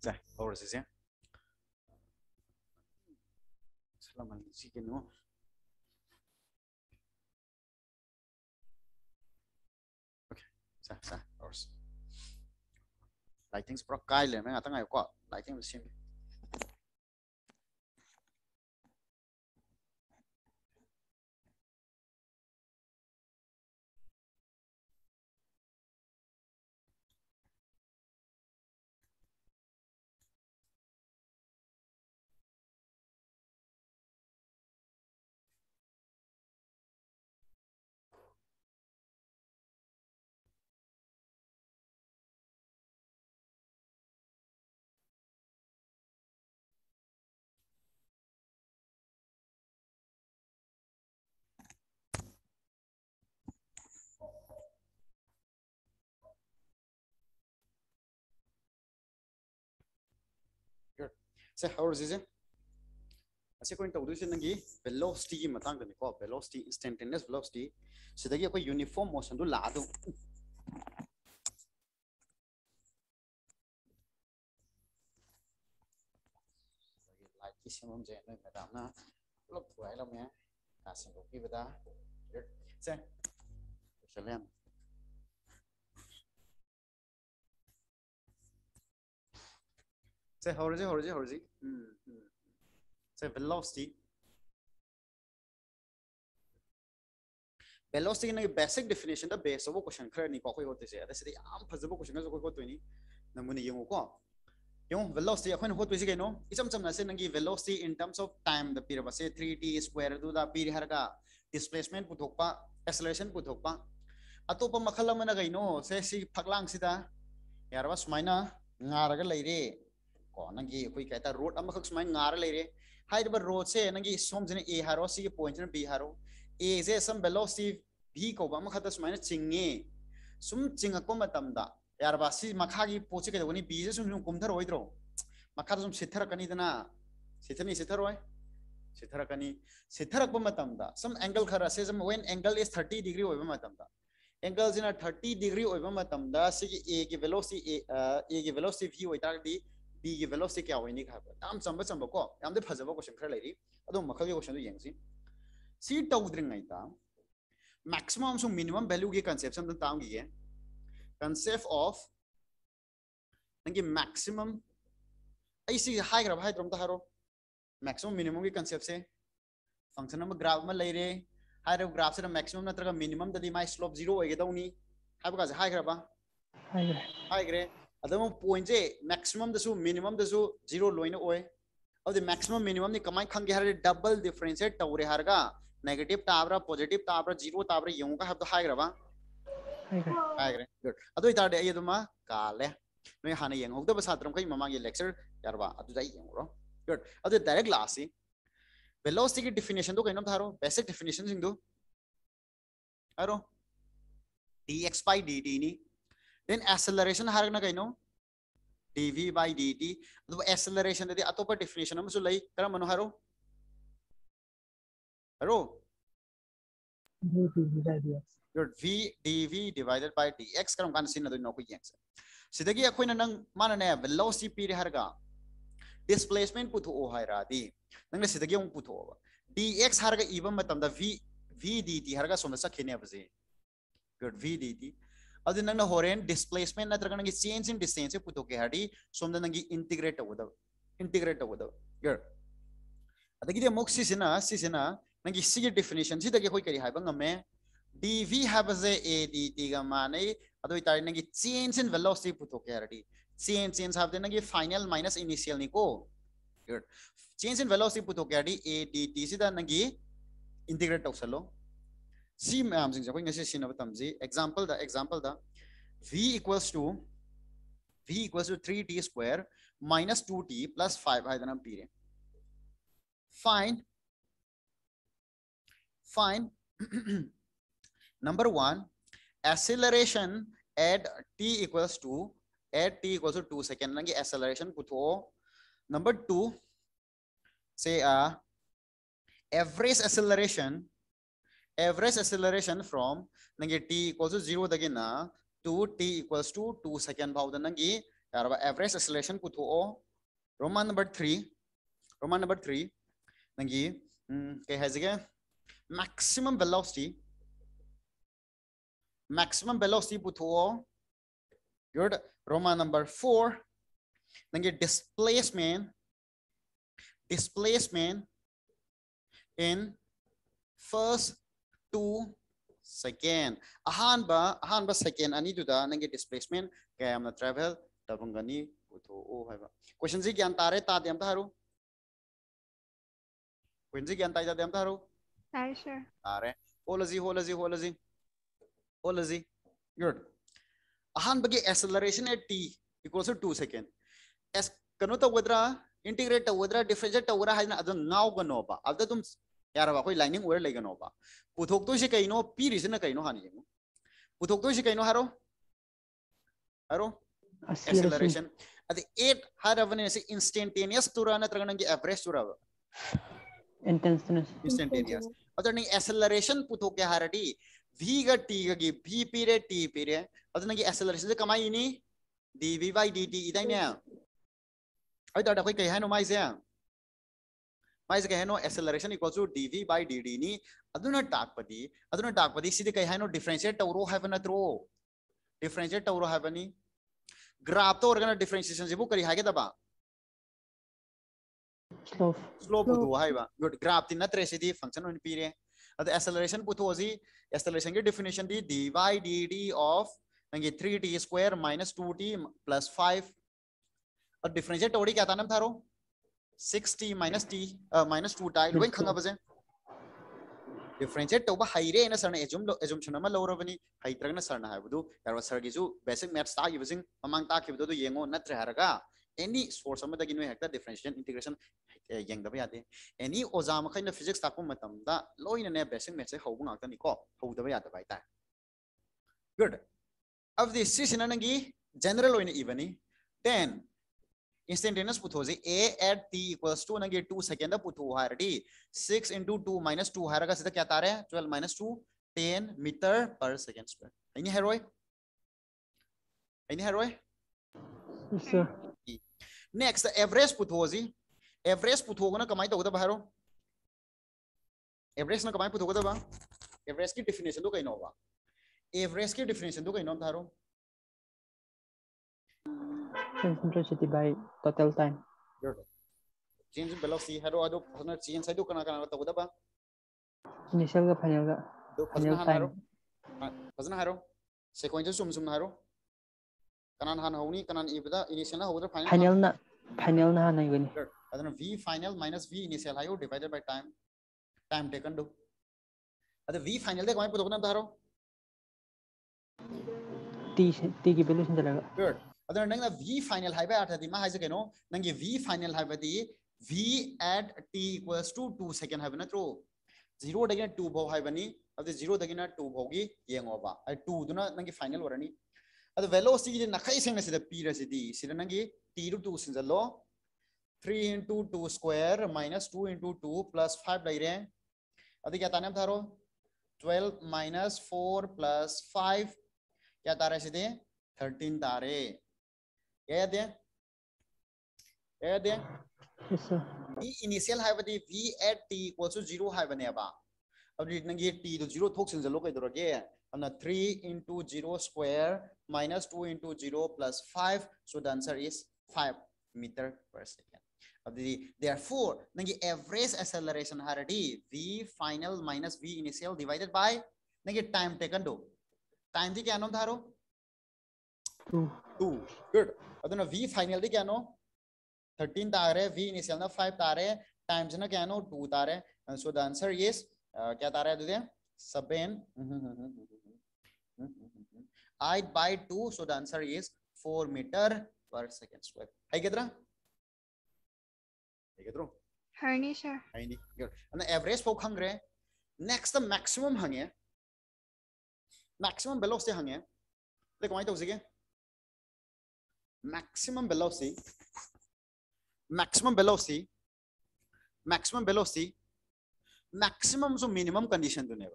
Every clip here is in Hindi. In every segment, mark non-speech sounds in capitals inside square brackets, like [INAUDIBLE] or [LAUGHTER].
Dah, power assist ya. Selamat di sini. Okay, sah, sah, power assist. Lighting sprok kail ya, memang tengah ya kok. Lighting mesin. ꯁꯦ ꯍꯧꯔꯁꯤꯁꯦ ꯑꯁꯤ ꯑꯩꯈꯣꯏꯅ ꯇꯧꯗꯣꯏꯁꯦ ꯅꯪꯒꯤ ꯚꯦꯂꯣꯁꯤꯇꯤꯒꯤ ꯃꯇꯥꯡꯗꯅꯤꯀꯣ ꯚꯦꯂꯣꯁꯤꯇꯤ ꯏꯟꯁꯇꯦꯟꯇꯦꯅꯤꯌꯁ ꯚꯦꯂꯣꯁꯤꯇꯤ ꯁꯤꯗꯒꯤ ꯑꯩꯈꯣꯏ ꯌꯨꯅꯤꯐꯣꯔꯝ ꯃꯣꯁꯟꯗꯨ ꯂꯥꯛꯑꯗꯨ ꯂꯥꯏꯠꯀꯤ ꯁꯦꯝꯐꯝꯁꯦ ꯅꯣꯏ ꯃꯦꯗꯥꯝꯅ ꯄꯨꯂꯞ ꯊꯨꯒꯥꯏꯔꯝꯃꯦ ꯀꯥ ꯁꯦꯡꯗꯣꯛꯄꯤꯕꯗ ꯁꯦ ꯂꯣꯏꯁꯤꯜꯂꯦ Say horizon, horizon, horizon. Mm -hmm. Say velocity. velocity ꯅꯒꯤ basic definition ꯗ base ꯑꯣꯕ question ꯈꯔ ꯅꯤꯀꯣ ꯑꯩꯈꯣꯏ ꯍꯣꯠꯇꯣꯏꯁꯦ ꯑꯗ ꯁꯤꯗ ꯌꯥꯝ ꯐꯖꯕ question ꯒꯁꯨ ꯑꯩꯈꯣꯏ ꯍꯣꯠꯇꯣꯏꯅꯤ ꯅꯪꯕꯨꯅ ꯌꯦꯡꯉꯨꯀꯣ ꯌꯦꯡꯉꯨ velocity ꯑꯩꯈꯣꯏꯅ ꯍꯣꯠꯇꯣꯏꯁꯤ ꯀꯩꯅꯣ ꯏꯆꯝ ꯆꯝꯅ ꯁꯦ ꯅꯪꯒꯤ velocity in terms of time ꯗ ꯄꯤꯔꯕ ꯁꯦ 3t square ꯑꯗꯨꯗ ꯄꯤꯔꯦ ꯍꯥꯏꯔꯒ displacement ꯄꯨꯊꯣꯛꯄ acceleration na ꯄꯨꯊꯣꯛꯄ ꯑꯇꯣꯞꯄ ꯃꯈꯜ ꯑꯃꯅ ꯀꯩꯅꯣ ꯁꯦ ꯁꯤ ꯐꯛꯂꯥꯡꯁꯤꯗ ꯌꯥꯔꯕ ꯁꯨꯃꯥꯏꯅ ꯉꯥꯔꯒ ꯂꯩꯔꯦ नंगी कहता रोड सुमारे रोड से नंगी सोम से ए हारो पॉइंट बी हारो ए से सम बेलो सी कौबाद सुमायन चिंगे सूम चिंगा की कई बी से सूम कमथरद्रो मखा सूम एंगल खर से वेन एंगल इस थर्टी डिग्री हो एंगल से थर्टी डिग्री होगी ए की वेलोसी ए की वेलोसी भी होता bꯒꯤ velocity kya hoini ka ba tam chamba chamba ko yam de phajaba question khra lai ri adu makhal ge question du yang si si tau dring ngai ta maximum so minimum value ge conception da tam gi ge concept of nang ge maximum ai si hai gra hai trom ta haro maximum minimum ge concept se function number graph ma lai re hai re graph se maximum na tra minimum da di my slope zero hoige dau ni hai ba ka hai gra ba hai gra hai gra अदम पोइंटे मैक्सीम मिनीम जीरो लोन अब मैक्सीम मिनीम कमाय खंगे डबल डिफरेंस तौरे नेगेटिव ताब्रा पॉजिटिव ताब्रा जीरो ताब्रा यंग हब हाइग्रवा हाइग्रे गुड अदो इतारदे अय दुमा काले नोय हाने यंग होगदा बसात्रम खै ममा ये लेक्चर यारवा अदो जाय यंग रो गुड अदो डायरेक्ट लास्ट ही वेलोसिटी की डिफिनेशन तो कइनम थारो बेसिक डिफिनेशन सिंग दो आरो पाई by dt ni then acceleration har na kaino dv by dt adu acceleration de atopa definition am su lai kara manu haro haro dv by dx your v dv divided by dx karam kan sin adu no ku yang sidagi akoina nang mana ne velocity pi har ga displacement putho o hai ra di nang ne sidagi ang putho dx har ga even matam da v v dt har ga somna sakhine abje good v dt अब नोरें डिसप्लेसमेंट ना चेंज इन डिस्टेंस पुतोके हाटी सोम नं इंटिग्रेट इंटिग्रेट अगर अमुक सिना डिफिनेशन से कई गमे डी वि हेबे ए डी टी माने अदार चेंज इन वेलोसिटी पुतोके चेंज चेंज हाबदे फाइनल माइनस इनिशियल को चेंज इन वेलोसिटी पुतोके ए डी टी से नं इंटिग्रेट तौसलो C ma'am sing jokoi ngasi sin avatam ji example the example the v equals to v equals to 3t square minus 2t plus 5 hai dana pire find find number 1 acceleration at t equals to at t equals to 2 second langi acceleration putho number 2 say uh average acceleration average acceleration from ನಂಗೆ t equals to 0 ದಗಿನ to t equals to 2 second ಭಾವದ ನಂಗೆ ಯಾರವ average acceleration ಕುತು ಓ roman number 3 roman number 3 ನಂಗೆ ಕೈ ಹಜಿಗೆ maximum velocity maximum velocity ಪುತು ಓ good roman number 4 ನಂಗೆ displacement displacement in first two second ahanba ahanba second ani duda nange displacement kaya amna travel tabangani utho o haiba question ji gyan tare ta dem tharu question ji gyan ta ja dem tharu tare sure tare holazi holazi holazi holazi good ahanba ge acceleration at t equals to 2 second as kanu ta wadra integrate ta wadra differentiate ta wadra haina adun now ganoba adum लाइनिंग ओर लेगनो बा पुथोक से कइनो पीरिस न कइनो हानि जेमु पुथोक से कइनो हारो हारो एक्सेलरेशन एट 8 हारवने से इंस्टेंटेनियस तुरा नत्र गणंगे एवरेज तुरा इंस्टेंटेनियस इंस्टेंटेनियस अदर नि एक्सेलरेशन पुथोक के हारडी वी ग t ग गी v पीरे t पीरे अदर नगे एक्सेलरेशन से कमाई नी इनी dv by dt इदाइने अदर है कइ हानो माइसे माइज कहनो acceleration equal to d v by d d नी अगपदी अगपदी सिद्ध कह डिफ्रेंशियट टो है नो डिफ्रेंशियट टो है ग्राफ तो और डिफ्रेंशियन से कहीं है स्लो गुड ग्राफ ती नए फंक्शन पीरें एक्सेलरेशन पुथोजी एक्सेलरेशन की डिफिनेशन दी डी वाई डी ऑफ नंगी three t square minus two t plus five और डिफरेंशिएट ओडी क्या था नाम थारो 60 minus t uh, minus 2t loin khanga bazen differentiate toba haire na sarna ejum lo assumption ama lo rabani haitra na sarna habudu yarwa sar gi ju basic maths ta using mamang ta khibdo do yengo natre haraga any source ama daginu hekta differentiation integration yang daba yade any ozam khaina physics ta ko matam da loina ne basic maths ho bu ngakta ni ko ho daba yada bai ta good of this sisina nangi general loina ibani then instantaneous ಪುಥೋಸಿ a at t equals to ನನಗೆ 2 ಸೆಕೆಂಡ್ ಪುಥೋ ಹಾರಡಿ 6 into 2 minus 2 ಹಾರಗ ಸಿದ ಕ್ಯಾ ತಾರೆ 12 minus 2 10 meter per second square ಐನಿ ಹೆರೋಯ್ ಐನಿ ಹೆರೋಯ್ yes sir next the average ಪುಥೋಸಿ average ಪುಥೋಗನ ಕಮಾಯಿ ತಗೋದ ಬಾರೋ average ನ ಕಮಾಯಿ ಪುಥೋಗದ ಬಾ average की definition तो कहीं ना होगा average की definition तो कहीं ना हम धारो eccentricity by total time. Change in velocity haro ado phasna change sa do kana kana ta budaba. Initial ga final ga. Do phasna haro. Phasna haro. Sequence sum sum haro. Kanan han honi kanan ibda initial na hobuda final. Final na final na hanai gani. Adana v final minus v initial hayo divided by time time taken do. Adana v final de kamai putokna haro. T T की वैल्यू चलेगा. Good. ꯑꯗꯨꯅ ꯅꯪꯅ ꯚꯤ है ꯍꯥꯏꯕ ꯑꯥꯔꯊꯗꯤ ꯃꯥ ꯍꯥꯏꯁꯦ ꯀꯩꯅꯣ ꯅꯪꯒꯤ ꯚꯤ ꯐꯥꯏꯅꯦꯜ दी v at t equals to two second है नत्रो जीरो ना टू तो भाव है बनी अब जीरो ना टू भाव की येंगोबा आई टू दुना तो नंगी फाइनल वरनी अब वेलोसिटी तो की नखाई सेंग से द पी रसी दी सिर नंगी टी रू टू सिंज लो 3 into 2 square minus 2 into 2 plus 5 लाइ रहे हैं अब क्या ताने बता रो 12 minus 4 plus 5 क्या तारे सिद्ध 13 तारे क्या कहते हैं क्या कहते हैं v initial है v at t equals to zero है बने अब अब ये t तो zero थोक सिंजल लो कहीं तो रखे अपना three into zero square minus two into zero plus five so the answer is five meter per second अभी therefore नंगी average acceleration हारडी v final minus v initial divided by नंगी time taken दो time जी क्या नाम धारो टू गुड अब ना वी फाइनल क्या नो थर्टीन ता आ रहे वी इनिशियल ना फाइव ता रहे हैं टाइम्स ना क्या नो टू ता रहे सो द आंसर इज क्या ता रहा है दुदिया सबेन eight by two so the answer is four metre per second square है कितना है कितना है नहीं सर है नहीं गुड अन्ना एवरेज फोक हंग रहे नेक्स्ट द मैक्सिमम हंगे मैक्सिमम बेलोस्टे हंगे देखो वहीं तो उसी के maximum velocity maximum velocity maximum velocity maximum so minimum condition to never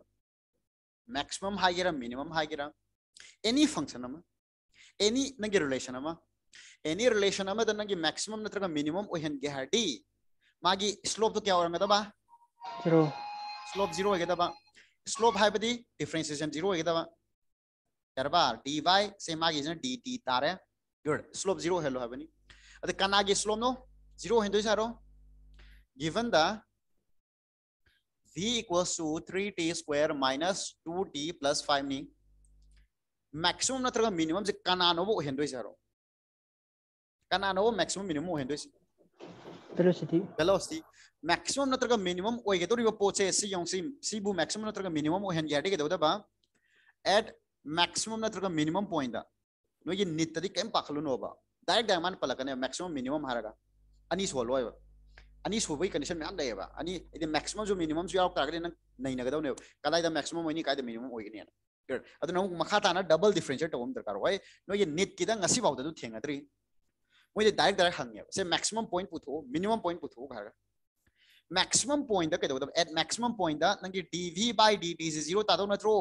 maximum higher minimum higher any function ama any nagi relation ama any relation ama then nagi maximum natraga minimum o hen ge d magi slope to kya orang da ba zero slope zero ge da ba slope hai badi differentiation zero ge da ba yarba dy same magi is dt tar hai good slope zero hello have any the kanagi slope no zero hindu is given the v equals to 3t square minus 2t plus 5 ni maximum natraga minimum je kanano bo hindu is kanano maximum minimum hindu is velocity velocity maximum natraga minimum oige to riba poche si yong si si bu maximum natraga minimum o hen yade ke do da ba at maximum natraga minimum point da नोगी नीतदी कैम पाखलुनोबा डायरेक्ट डायमान पलकने मैक्सिमम मिनिमम हारगा अनी सोलो है अनी सोबई कंडीशन में हम लेबा अनी इदि मैक्सिमम जो मिनिमम जो आउट करगे नंग नहीं नगदो ने कदा इदा मैक्सिमम होइनी कायदा मिनिमम होइनी है good adu nau makha ta na double differentiate tawam darkar hoi no ye net ki da ngasi baw da du thenga tri moi direct direct hang se maximum point putho minimum point putho ghar maximum point da kedo at maximum point da nang dv by dt is zero ta do na tro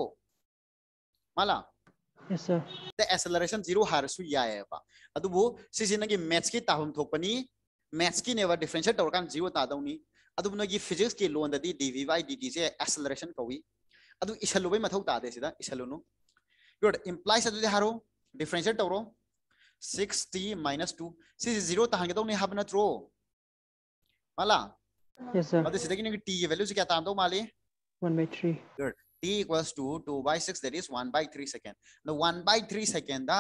mala yes sir the acceleration zero har su ya ya pa adu bu si sin gi maths ki tahum thok pani maths ki never differentiate tor kan zero ta dau ni adu bu gi physics ki lon da di dv by dt se acceleration kawi adu isalu bai mathau ta de sida isalu nu good implies adu de haro differentiate toro 6t minus 2 si zero ta hange dau ni habna tro mala yes sir adu sida gi ni t value se kya ta dau mali 1 by 3 good t equals to 2 by 6 that is 1 by 3 second the 1 by 3 second da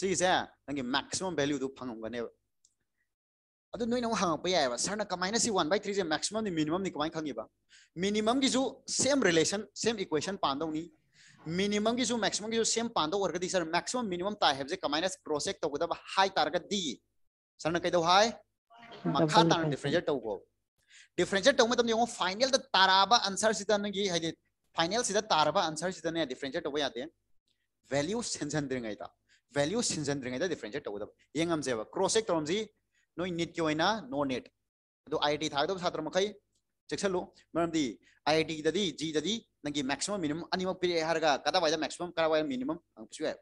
see is a nangi maximum value du phang ngane adu noi na hang pa ya ba sir na kamaina si 1 by 3 je maximum ni minimum ni kamai khangi ba minimum gi ju same relation same equation pan ni minimum की जो मैक्सिमम की जो सेम पांदो और कदी सर मैक्सिमम मिनिमम ता है जे कमाइनस क्रॉस एक तो गदा हाई टारगेट दी सर न कदो हाई मखा तार डिफरेंशिएट तो गो डिफरेंशिएट तो मतलब यो फाइनल द ताराबा आंसर सिता नगी हाइदे फाइनल से तारब तो आंसर से डिफरेंशिएट तब हैं वैल्यू सेंजनद्रीद वैल्यू सेंजनद्रीद डिफरेंशिएट तौदब येमजेब क्रॉस चेक तौर नई नीट की नो नेट अब आई आई टी थागद छात्र मई चेसलू मरमी आई आई टी जी नंगी मैक्सीम मिनीम अनीम कदा कदवाई मैक्सीम कदवाई मिनीम हंगू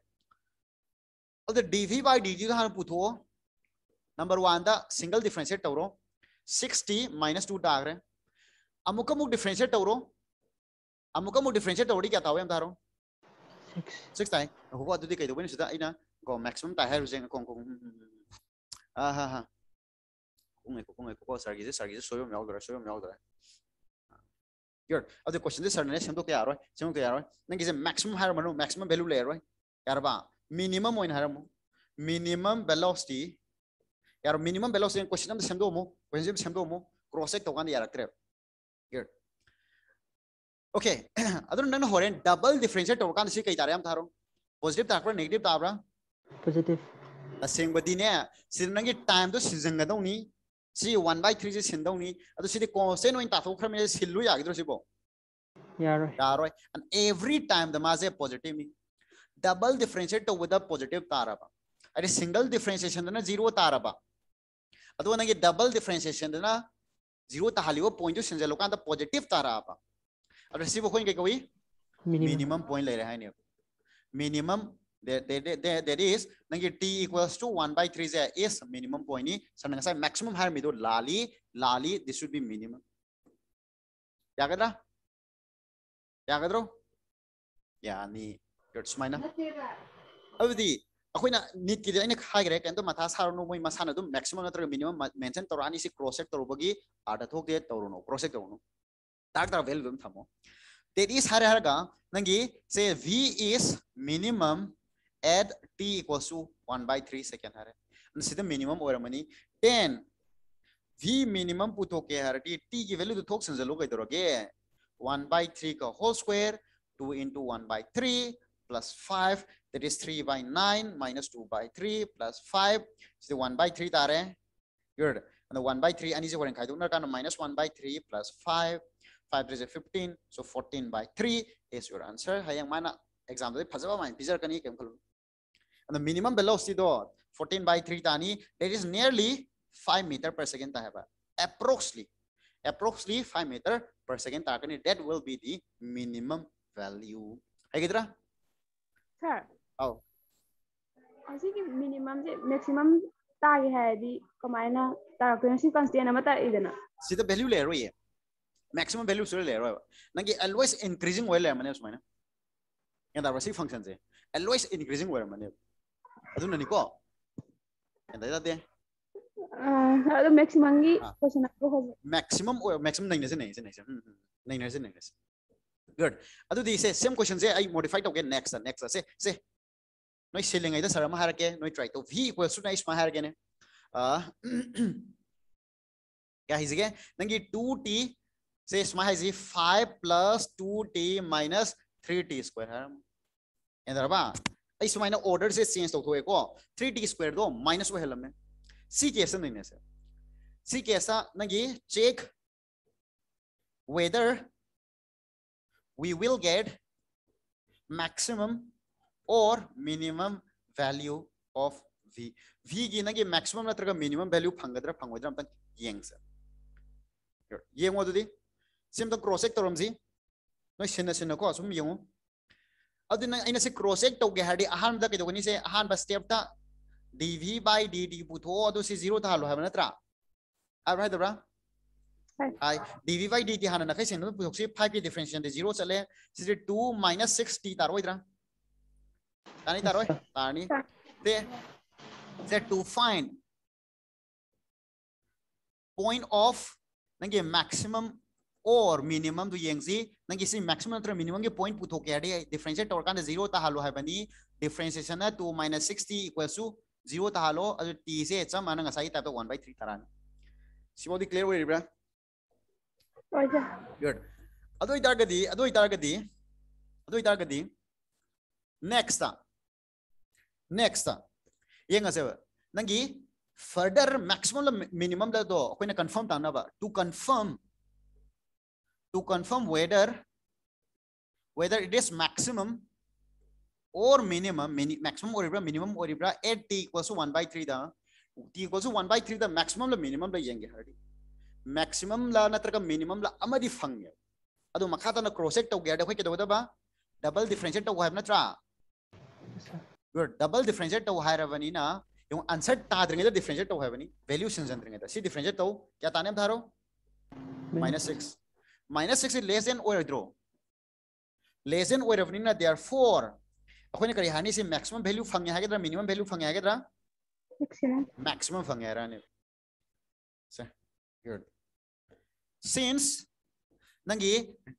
अब डी वी बाई डी जी हाँ पुथो नंबर वन सिंगल डिफरेंशिएट तौरो सिक्सटी माइनस टू ताग्रे अमुक डिफरेंशिएट तौरो ꯑꯃꯨꯛꯀ ꯑꯃꯨꯛ ꯗꯤꯐꯔꯦꯟꯁꯤꯌꯦꯠ ꯇꯧꯔꯗꯤ ꯀꯌꯥ ꯇꯥꯎꯋꯦ ꯑꯝ ꯇꯥꯔꯣ 6 ꯇꯥꯏ ꯍꯣ ꯑꯗꯨꯗꯤ ꯀꯩꯗꯧꯕꯅꯤ ꯁꯤꯗ ꯑꯩꯅ ꯀꯣ ꯃꯦꯛꯁꯤꯃꯝ ꯇꯥꯏ ꯍꯥꯏꯔꯨꯁꯦ ꯀꯣ ꯀꯣ ꯑꯥ ꯍꯥ ꯍꯥ ꯀꯣꯡꯉꯩꯀꯣ ꯀꯣꯡꯉꯩꯀꯣ ꯁꯥꯔꯒꯤꯁꯦ ꯁꯥꯔꯒꯤꯁꯦ ꯁꯣꯏꯕ ꯑꯃ ꯌꯥꯎꯗ꯭ꯔꯥ ꯁꯣꯏꯕ ꯑꯃ ꯌꯥꯎꯗ꯭ꯔꯥ ꯌꯣꯔ ꯑꯗꯨ ꯀ꯭ꯋꯦꯁꯟꯗꯤ ꯁꯥꯔꯅ ꯁꯦꯝꯗꯣꯛꯄ ꯌꯥꯔꯣꯏ ꯁꯦꯝꯗꯣꯛꯄ ꯌꯥꯔꯣꯏ ꯅꯪꯒꯤꯁꯦ ꯃꯦꯛꯁꯤꯃꯝ ꯍꯥꯏꯔꯝꯃꯅꯨ ꯃꯦꯛꯁꯤꯃꯝ ꯚꯦꯂꯨ ꯂꯩꯔꯣꯏ ꯌꯥꯔꯕ ꯃꯤꯅꯤꯃꯝ ꯑꯣꯏꯅ ꯍꯥꯏꯔꯝꯃꯨ ꯃꯤꯅꯤꯃꯝ ꯚꯦꯂꯣꯁꯤꯇꯤ ꯌꯥꯔꯣ ꯃꯤꯅꯤꯃꯝ ꯚꯦꯂꯣꯁꯤꯇꯤ ꯀ꯭ꯋꯦꯁꯟ ꯑꯃ ꯁꯦꯝꯗꯣꯛꯑꯝꯃꯨ ꯀ꯭ꯋꯦꯁꯟ ꯑꯃ ꯁꯦꯝꯗꯣꯛꯑꯝꯃꯨ ꯀ꯭ꯔꯣꯁ ꯆꯦꯛ ꯇꯧꯀꯥꯟꯗ ꯌꯥꯔꯛꯇ꯭ꯔꯦꯕ ꯌꯣꯔ ओके अदर नन होरेन डबल डिफरेंशियल टोकान से कई तारे हम थारो पॉजिटिव ताकर नेगेटिव ताबरा पॉजिटिव तसेंग ने सिर नंगे टाइम तो सिजंग दो सी 1 by 3 से सिंदो नी अदो सिदे कोसेन ओइन ताथो खर मे सिल्लु या गिद्रो सिबो यार यारो एंड एवरी टाइम द माजे पॉजिटिव नी डबल डिफरेंशियल तो विद अ पॉजिटिव ताराबा अरे सिंगल डिफरेंशिएशन दना जीरो ताराबा अदो नंगे डबल डिफरेंशिएशन दना जीरो ताहालियो पॉइंट जो सिंजलो कांदा पॉजिटिव ताराबा Resibo point kay Kawi? Minimum. Minimum point ले रहा है नहीं Minimum there, there, there, there is nangi t equals to 1 by 3 is, is minimum point ni so nang sai maximum har mido lali lali this should be minimum yagadra yagadro yani that's my na abdi akoina need ki aina khai gre kan to matha sar no moi masana dum maximum natra minimum mention torani si cross check torubogi ada thok de toruno cross check toruno tag the value of 파모 that is 하래 하가 ನಂಗೆ say v is minimum at t equals to 1 by 3 second and 하래 the minimum or money then v minimum put okay. Her t t value to तो थोक the look at the के 1 by 3 ka whole square 2 into 1 by 3 plus 5 that is 3 by 9 minus 2 by 3 plus 5 so the 1 by 3 tare good and the 1 by 3 and is equal to minus 1 by 3 plus 5 5 raised to 15 so 14 by 3 is your answer yang mana exam de phajaba mai bizar kani kem khulu and the minimum velocity do 14 by 3 tani that is nearly 5 meter per second ta haba approximately approximately 5 meter per second ta kani that will be the minimum value hai kidra sir oh asi ki minimum se maximum ta hai di kamaina ta ko si constant na mata idena si the value le ro ye maximum value सोरे लेरो नंगे ऑलवेज इंक्रीजिंग होय ले माने फंक्शन जे ऑलवेज इंक्रीजिंग नहीं से से नहीं से नहीं से नहीं से गुड अदु सेम क्वेश्चन से नेक्स्ट नेक्स्ट से से सर ट्राई तो क्या हिजगे नंगी See, it's my is 5 plus 2t minus 3t square. And the इस माइनस ऑर्डर से चेंज तो हुए को थ्री टी स्क्वायर दो माइनस वो हेलम में सी कैसा नहीं से सी कैसा नगी check whether we will get maximum or minimum value of v v की नगी maximum ना तरका minimum value फंगदरा फंगोदरा हम तक येंग सर येंग वो तो दी सिम तो क्रोस एक तौर नई सिनको सूम यू अगर क्रोस एक तौगे अहम कई अहम step d v by d d पुथो जीरो हालो है नाब्रा d v by d t हाँ नई सेंदे फाइव की डिफ्रेंसियन जीरो चले टू माइनस सिक्स टी तारोद्रा तारो तारे टू फाइन पॉइंट ऑफ नगे or minimum du yengzi nang isi maximum tra minimum ge point putho ke ade difference tor kan zero ta halo hai bani differentiation na 2 minus 60 equals to zero ta halo adu t se cha mana nga sai ta to 1 by 3 taran simo di clear hoyi bra oja good adu itar gadi adu itar gadi adu itar gadi next ta next ta yenga se nangi further maximum minimum da do ko na confirm ta na ba to confirm to confirm whether whether it is maximum or minimum, mini, maximum oribra, minimum or oribra at t equals to 1 by 3 da. t equals to 1 by 3 the maximum la minimum la yenge hari Maximum la natraga minimum la amadi fangya. Adu makata na cross check to gaya da koi kedo da ba double differentiate to tau hai natra. Good double differentiate to tau hai ravani na yung answer ta dringe da differentiate tau have bani value sinjan dringe da. Si differentiate tau kya tane dharo 6. minus six is less than or draw. Less than or oiravnina, therefore, अखोने करी हानी से maximum value फंगे है किधर minimum value फंगे है किधर maximum maximum फंगे है राने सर good since नंगे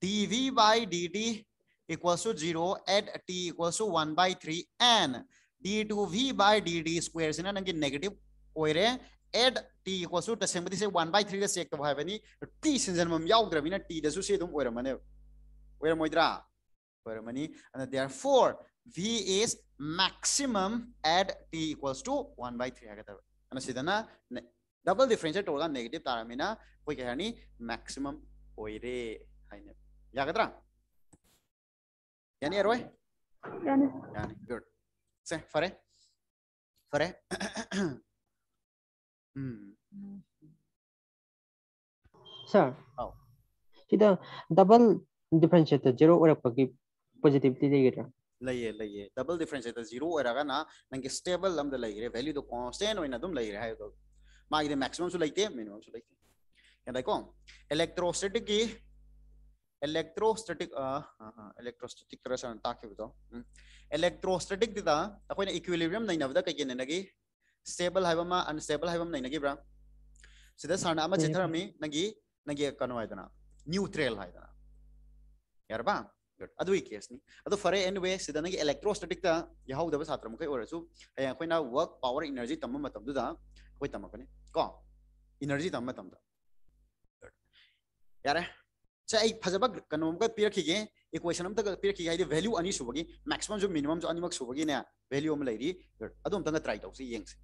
dv by dt equals to zero at t equals to one by three and d2v by dt square से ना नंगे negative ओए रहे एट टी इक्वल्स टू तसेंबदी से 1 by 3 द चेक तब हाइबनी टी सिंजन मम याउ ग्रबी टी दसु से दम ओयर मने ओयर मोइद्रा ओयर मनी and therefore v is maximum at t equals to 1 by 3 हागत अन सिदना डबल डिफरेंशियल तोगा नेगेटिव तारामिना कोइ कहनी मैक्सिमम ओइरे हाइने यागतरा यानी से फरे फरे Mm. Sir. Oh. ꯁꯤꯗ double differentiator zero ꯑꯣꯏꯔꯛꯄꯒꯤ positivity ꯂꯩꯒꯗ꯭ꯔꯥ ꯂꯩꯌꯦ ꯂꯩꯌꯦ double differentiator zero ꯑꯣꯏꯔꯒꯅ ꯅꯪꯒꯤ stable ꯑꯃꯗ ꯂꯩꯔꯦ value ꯗꯣ constant ꯑꯣꯏꯅ ꯑꯗꯨꯝ ꯂꯩꯔꯦ ꯍꯥꯏꯕꯗꯣ ꯃꯥꯒꯤꯗꯤ maximum ꯁꯨ ꯂꯩꯇꯦ minimum ꯁꯨ ꯂꯩꯇꯦ ꯌꯥꯗꯥꯏꯀꯣ electrostatic ꯒꯤ electrostatic electrostatic ꯈꯔ ꯁꯥꯟꯅ ꯇꯥꯛꯈꯤꯕꯗꯣ electrostatic ꯗ ꯑꯩꯈꯣꯏꯅ equilibrium ꯅꯩꯅꯕꯗ ꯀꯩ ꯀꯩ ꯅꯩꯅꯒꯤ stable hai ma unstable hai ma nai nagi bra sida sarna ama jethar mi nagi nagi kanu hai dana neutral hai dana yar ba good adu i case ni adu fare anyway sida nagi electrostatic ta yahau da satra mukai or su haya khoi na work power energy tamma matam du da khoi tamakane ko energy tamma tam da yare cha ai phajaba kanu mukai pirakige equation am ta pirakige hai value ani subagi maximum jo minimum jo ani mak subagi ne value am lairi good adu am tanga try tau si yengse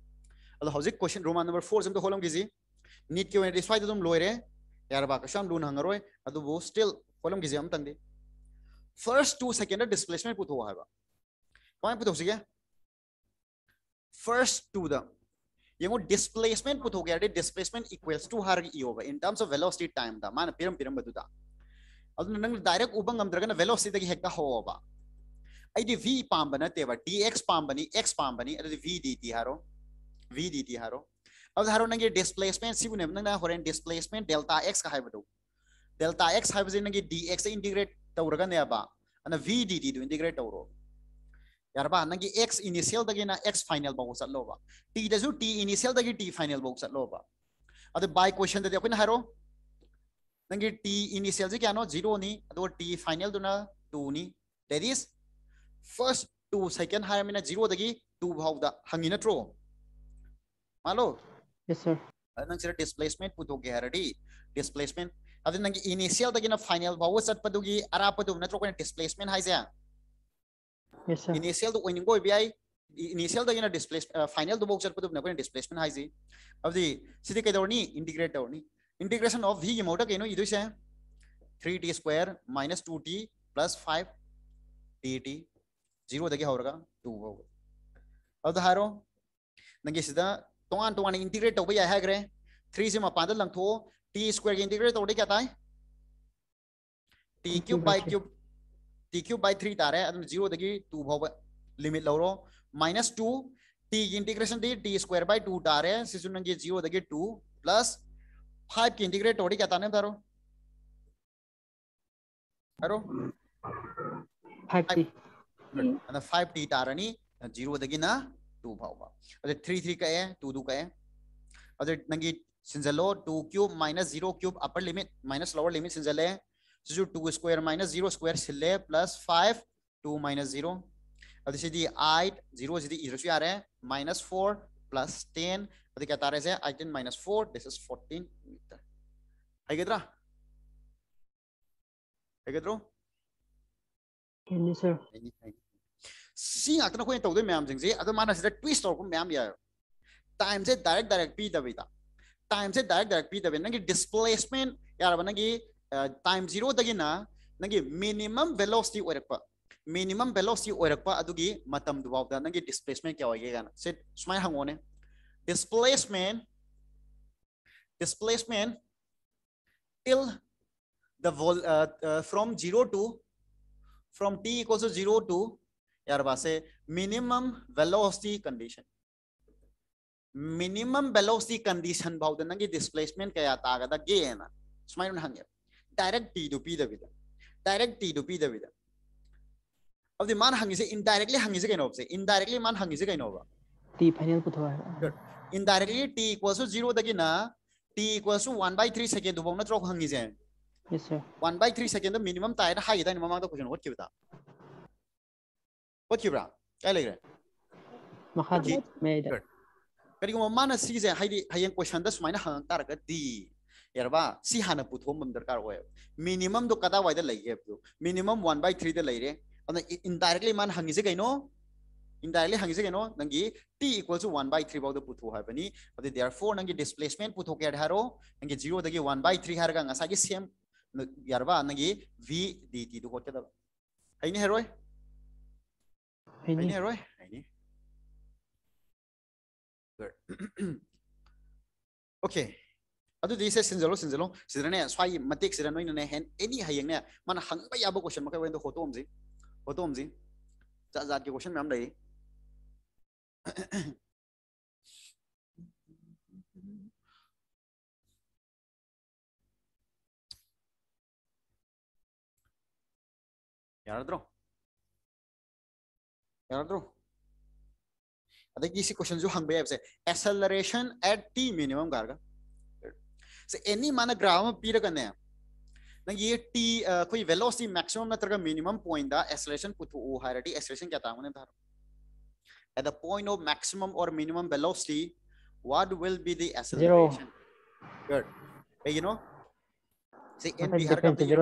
ꯑꯗꯣ ꯍꯧꯖꯤꯛ ꯀ꯭ꯋꯦꯁꯟ ꯔꯣꯃꯥꯟ ꯅꯝꯕꯔ ꯐꯣꯔ ꯁꯤꯝꯗ ꯍꯣꯂꯝꯒꯤꯁꯤ ꯅꯤꯠꯀꯤ ꯑꯣꯏꯅꯗꯤ ꯁ꯭ꯋꯥꯏꯗ ꯑꯗꯨꯝ ꯂꯣꯏꯔꯦ ꯌꯥꯔꯕ ꯀꯩꯁꯨ ꯌꯥꯝ ꯂꯨꯅ ꯍꯪꯉꯔꯣꯏ ꯑꯗꯨꯕꯨ ꯁ꯭ꯇꯤꯜ ꯍꯣꯂꯝꯒꯤꯁꯤ ꯑꯝꯇꯪꯗꯤ टू सैकेंद डिस्प्लेसमेंट पुतो है कमें पुतो सके फर्स्ट टूद ये येंगो डिस्प्लेसमेंट पुतो गया डिस्प्लेसमेंट इक्वल्स टू हार ई in terms of velocity time दा माने पिरम पिरम उब अदु नंग डायरेक्ट उबंग गमद्रगन वेलोसिटी दगी हेक्टा होबा आई दी v पाम बना तेवा dx पाम बनी x पाम v dt haro अब धारो नंगे डिस्प्लेसमेंट सिबु ने नंगा होरेन डिस्प्लेसमेंट डेल्टा एक्स का हाइबदो डेल्टा एक्स हाइबजे नंगे dx इंटीग्रेट तौरगा ने बा अन v dt तो दु इंटीग्रेट तौरो यारबा नंगे x इनिशियल दगे ना x फाइनल बाउ सत लोबा t दजु t इनिशियल दगे t फाइनल बाउ सत लोबा अद बाय क्वेश्चन ददे अखिन हारो नंगे t इनिशियल जे क्यानो 0 नि अदो t फाइनल दुना 2 नि दैट इज फर्स्ट 2 सेकंड हायमिना 0 दगे 2 भाउ दा हंगिना ट्रो मान ಲೋ ಎಸ್ ಸರ್ ನಂಗೆ ಸರ್ ಡಿಸ್ಪ್ಲೇಸ್ಮೆಂಟ್ ಪುತೋಗೆ ಹರಡಿ ಡಿಸ್ಪ್ಲೇಸ್ಮೆಂಟ್ ಅದು ನಂಗೆ ಇನಿಷಿಯಲ್ ದಗಿನ ಫೈನಲ್ ಭಾವ displacement ಅರಾಪದು ನತ್ರ ಕೋನ ಡಿಸ್ಪ್ಲೇಸ್ಮೆಂಟ್ ಹೈಜೆ ಎಸ್ ಸರ್ ಇನಿಷಿಯಲ್ ದ ಓನಿಂಗ್ ಗೋ ಬಿಐ इनिशियल दगिना डिस्प्लेस फाइनल दबोक चरपदु नगो डिस्प्लेसमेंट हाइजी अब दी सिधे के दौरनी इंटीग्रेट दौरनी इंटीग्रेशन ऑफ वी इमोटा केनो इदो से 3t square minus 2t plus 5 dt 0 दगे होरगा 2 होगा अब धारो तो नंगे सीधा तोान तोान इंटीग्रेट तब याग्रे थ्री से मपान लंथो टी स्क्वायर की इंटीग्रेट तौर क्या ताए t cube by cube t cube by three तारे जीरो टू भाव लिमिट लौरो माइनस टू टी की इंटीग्रेशन दी टी स्क्वायर बाय टू तारे नंगे जीरो टू प्लस फाइव की इंटीग्रेट तौर क्या ताने तारो हेलो फाइव टी तारनी जीरो टू भाव अरे थ्री थ्री का है टू टू का है अरे नंगी सिंजलो two cube minus zero cube upper limit minus lower limit सिंजल सिंजले जो two square minus zero square सिले plus five two minus zero अरे सीधी आठ जीरो सीधी इधर से आ रहे हैं माइनस फोर प्लस टेन अरे क्या तारे से आठ ten minus four this is fourteen metre है कितना है कितना Can you, sir? Anything. सिंह तौद मैम से मानसिद ट्विस्ट तौर मैम यो टाइम से डायरेक्ट डायरेक्ट पीदे टाइम से डायरेक्ट डायरेक्ट पीदे नीस्प्लेसमें टाइम जीरोना मिनीम वेलोसीटी हो मिनीम वेलोसीटी होरपाद नीस्प्लेसमें क्या से सुम हंगोने displacement displacement till from zero to from t equal to zero to यार वासे minimum velocity condition minimum velocity condition भाव नंगी डिस्प्लेसमेंट क्या तागद गेना सुमायन हंगे डायरेक्ट टी पी पीदबीद डायरेक्ट टी पी पीदबीद अब मान हंगी इनडायरेक्टली हंगी कहीं से इनडायरेक्टली मान हंगी कहीं t final good indirectly t equals to zero दगिना t equals to 1 by 3 second दुबो नत्रो हंगी जे yes sir 1 by 3 second minimum टायर हाई दा ममा तो क्वेश्चन व्हाट किवता ꯋꯥꯠꯈꯤꯕ꯭ꯔꯥ ꯀꯥꯏ ꯂꯩꯈ꯭ꯔꯦ ꯀꯔꯤꯒꯨꯝꯕ ꯃꯥꯅ ꯁꯤꯁꯦ ꯍꯥꯏꯗꯤ ꯍꯌꯦꯡ ꯀꯣꯏꯁꯟꯗ ꯁꯨꯃꯥꯏꯅ ꯍꯪꯉꯛ ꯇꯥꯔꯒꯗꯤ ꯌꯥꯔꯕ ꯁꯤ ꯍꯥꯟꯅ ꯄꯨꯊꯣꯛꯑꯝꯕ ꯗꯔꯀꯥꯔ ꯑꯣꯏꯌꯦꯕ ꯃꯤꯅꯤꯃꯝꯗꯣ ꯀꯗꯥꯏꯋꯥꯏꯗ ꯂꯩꯒꯦ ꯍꯥꯏꯕꯗꯣ ꯃꯤꯅꯤꯃꯝ ꯋꯥꯟ ꯕꯥꯏ ꯊ꯭ꯔꯤꯗ ꯂꯩꯔꯦ ꯑꯗꯨꯅ ꯏꯟꯗꯥꯏꯔꯦꯛꯂꯤ ꯃꯥꯅ ꯍꯪꯉꯤꯁꯦ ꯀꯩꯅꯣ indirectly hangise keno nangi t equals to 1 by 3 bawda puthu ha bani adi therefore nangi displacement puthu ke haro nangi 0 dagi 1 by 3 harga ngasa gi same yarba nangi v dt du hot kada haini heroi Hay Nhí. rồi, Hay Nhí. ¿eh? [CLEARS THROAT] okay. सिंजलो स्वाई मते सिदर नोइन ने हेन एनी हायंग मन हंगबा याबो क्वेश्चन मकै वेन होतो हमजी होतो हमजी जा जा के क्वेश्चन मैम दई यार acceleration at t minimum any माना ग्राम पीर ये टी uh, कोई वेलोसिटी मैक्सिमम ना तरह मिनिमम पॉइंट द एक्सेलरेशन क्या था at the point of maximum और minimum velocity what will be the acceleration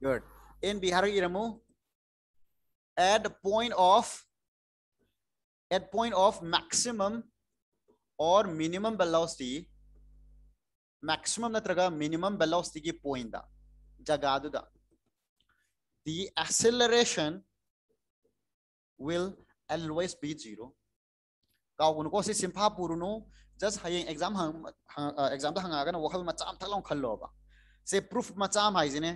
good at the point of at point of maximum or minimum velocity maximum natraga minimum velocity ki point da jagadu da the acceleration will always be zero kau kuno ko si simpha puruno just hayeng exam hang exam da hanga kana wakhal macham thaklong khallo ba से प्रूफ मचाम हाई जिने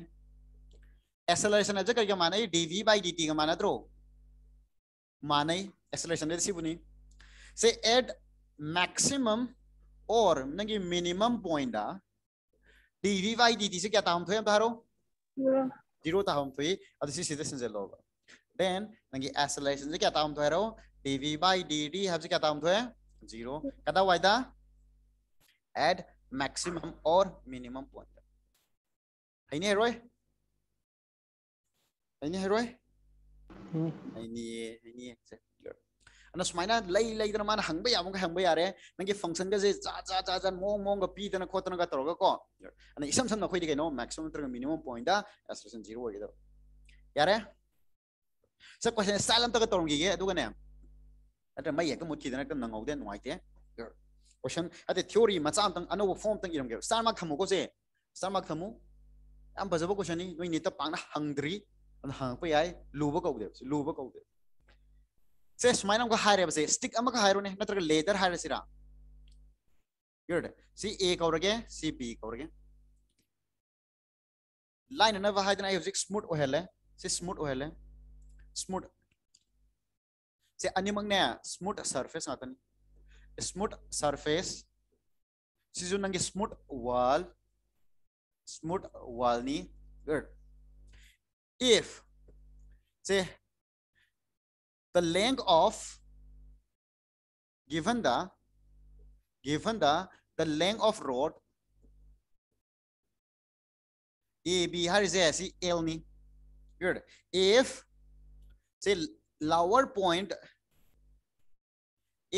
एक्सेलरेशन है जो करके माना ये dv by dt का माना तो माना ही acceleration edisi buni say at maximum or nangi minimum point da dv by dt se kya ta hum thoi am tharo zero ta hum thoi ad si sidhe sinje lo then nangi acceleration se kya ta hum thoi ro dv by dt have se kya ta hum thoi zero kada why da at maximum or minimum point hai ne roi hai ne roi hai ne hai ne ꯑꯗꯨꯅ ꯁꯨꯃꯥꯏꯅ ꯂꯩ ꯂꯩꯗꯅ ꯃꯥꯅ ꯍꯪꯕ ꯌꯥꯕꯒ ꯍꯪꯕ ꯌꯥꯔꯦ ꯅꯪꯒꯤ ꯐꯪꯁꯟꯒꯁꯦ ꯖꯥ ꯖꯥ ꯖꯥ ꯖꯥ ꯃꯑꯣꯡ ꯃꯑꯣꯡꯒ ꯄꯤꯗꯅ ꯈꯣꯠꯇꯅꯒ ꯇꯧꯔꯒ ꯀꯣ ꯑꯗꯨꯅ ꯏꯁꯝ ꯁꯝꯅ ꯑꯩꯈꯣꯏꯗꯤ ꯀꯩꯅꯣ ꯃꯦꯛꯁꯤꯃꯝ ꯅꯠꯇ꯭ꯔꯒ ꯃꯤꯅꯤꯃꯝ ꯄꯣꯏꯟꯗ ꯑꯦꯛꯁꯄ꯭ꯔꯦꯁꯟ ꯖꯤꯔꯣ ꯑꯣꯏꯒꯗꯕ ꯌꯥꯔꯦ ꯁ ꯀ꯭ꯋꯦꯁꯟ ꯁ꯭ꯇꯥꯏꯜ ꯑꯝꯇꯒ ꯇꯧꯔꯝꯈꯤꯒꯦ ꯑꯗꯨꯒꯅꯦ ꯅꯠꯇ꯭ꯔ ꯃꯩ ꯍꯦꯛꯇ ꯃꯨꯠꯈꯤꯗꯅ ꯍꯦꯛꯇ ꯅꯪꯍꯧꯗꯦ ꯅꯨꯡꯉꯥꯏꯇꯦ क्वेश्चन अरे थ्योरी मचा अमतंग अनोब फॉर्म तंग इरमगे स्टार मार्क थमु कोसे स्टार मार्क थमु am bajabo question ni noi ni ta pang na hangdri an hang pe ai luba kau de luba kau de ꯁꯦ ꯁꯨꯃꯥꯏꯅ ꯑꯃꯨꯛꯀ ꯍꯥꯏꯔꯦꯕꯁꯦ ꯁ꯭ꯇꯤꯛ ꯑꯃꯒ ꯍꯥꯏꯔꯣꯅꯦ ꯅꯠꯇ꯭ꯔꯒ ꯂꯦꯗꯔ ꯍꯥꯏꯔꯁꯤꯔꯥ ꯌꯔꯗ ꯁꯤ ꯑꯦ ꯀꯧꯔꯒꯦ ꯁꯤ ꯕꯤ ꯀꯧꯔꯒꯦ ꯂꯥꯏꯅꯅꯕ ꯍꯥꯏꯗꯅ ꯑꯩ ꯍꯧꯖꯤꯛ ꯁ꯭ꯃꯨꯠ ꯑꯣꯏꯍꯜꯂꯦ ꯁꯤ ꯁ꯭ꯃꯨꯠ ꯑꯣꯏꯍꯜꯂꯦ ꯁ꯭ꯃꯨꯠ से अनिमंगने स्मूथ सरफेस आतनी स्मूथ सरफेस सीजो नंगे स्मूथ वॉल स्मूथ वॉल नी गुड इफ से the length of given the given the the length of road AB how is is ऐसी L good if say lower point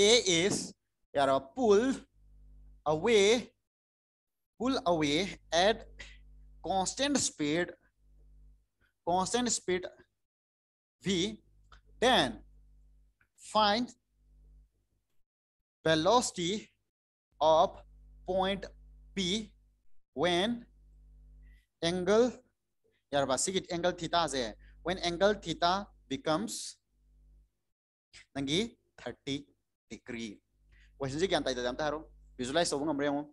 A is यार pull away pull away at constant speed constant speed V then find velocity of point P when angle यार बस सिगिट angle theta से है when angle theta becomes नंगी 30 degree question जी क्या अंतर जानता है रो visualize होगा हम रे हम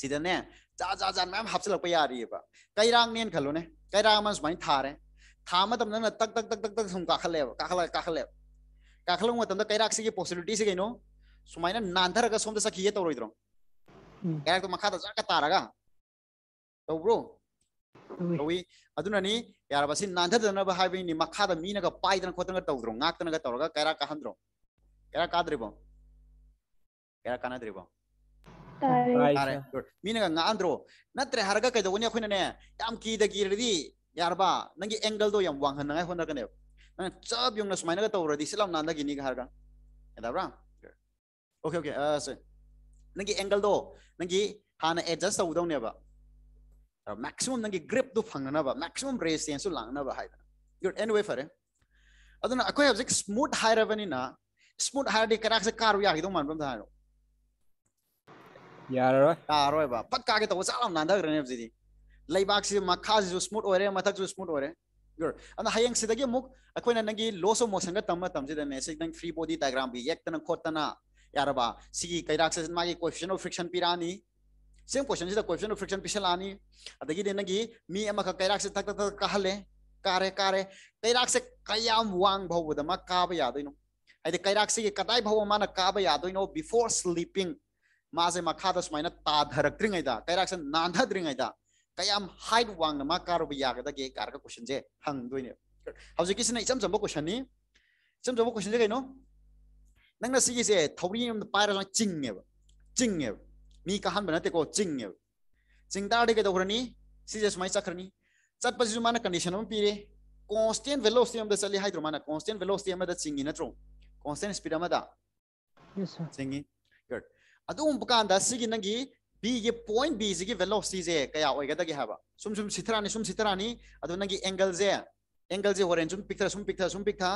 सीधा ने जा जा जा मैम हाफ से लग पे आ रही है बा कई रांग ने खलो ने कई रांग में सुमाई था रहे था मतलब ना तक तक तक तक तक हम काखले काखले काखले काखलंग मतंद कैराक से के पॉसिबिलिटी से कइनो सुमाइना नांधर का सोम दसा किए तोरो इदरो हम्म। कैराक तो मखा दसा का तारागा तो ब्रो तोई अदुनानी यार बसी नांधर दन ब हाबी नि मखा द मीन का पाई दन खोतन का तोरो नाक तन का तोरोगा कैराक का की द गिरदी यारबा नंगी angle sab yung nasumaina ka tawra di sila ang nanda gini gahar ka. Ita ba? Okay, okay. Uh, eh, so, nangi angle do, nangi hana adjust sa udaw niya ba? Uh, maximum nangi grip do phanga na ba? Maximum raise tensu lang na ba? Hai. Good, anyway fare. Ado na, ako yabzik smooth high revenue na, smooth high di karak sa karu ya hito man pram dahano. Yara ra? Yara ra ba? Pag kagita wasa alam nanda gini yabzidi. Lay baksi makazi smooth ore, matak smooth ore. pure ana hayang sidagi muk akoina nangi loss of motion ga tamma tamjida ne se dang free body diagram bi yektana khotana yaraba sigi kairak se ma ki coefficient of friction pirani same question से क्वेश्चन फ्रिक्शन पिछल आनी अदगी देना की मी अमा का कैराक से तक तक कहले कारे कारे कैराक से कयाम वांग भाव दमा काब यादोइनो हाइदे कैराक से कदाई भाव माना काब यादोइनो बिफोर स्लीपिंग माजे मखादा सुमाइना ताधरक द्रिंगाइदा कैराक से नांधा द्रिंगाइदा kayam hide wang ma kar bi ge kar ka question je hang do how ji kisna cham cham bo question ni cham cham bo question je ge no nang na si se thori ni pa ching ne ching ne mi ka han banate ko ching ne ching da de ge do ni si je smai chakrani chat pa ji condition ma pi constant velocity am da sali hydro constant velocity am da chingi na tro constant speed am da yes sir chingi good adu um pa kan da nang gi b point b से वेलोसिटी से क्या होगदगी है सूम सूम सिथरानी सूम सिथरानी नंग एंगल से एंगल से हरें सूम पिथर सूम पिथर सूम पिथा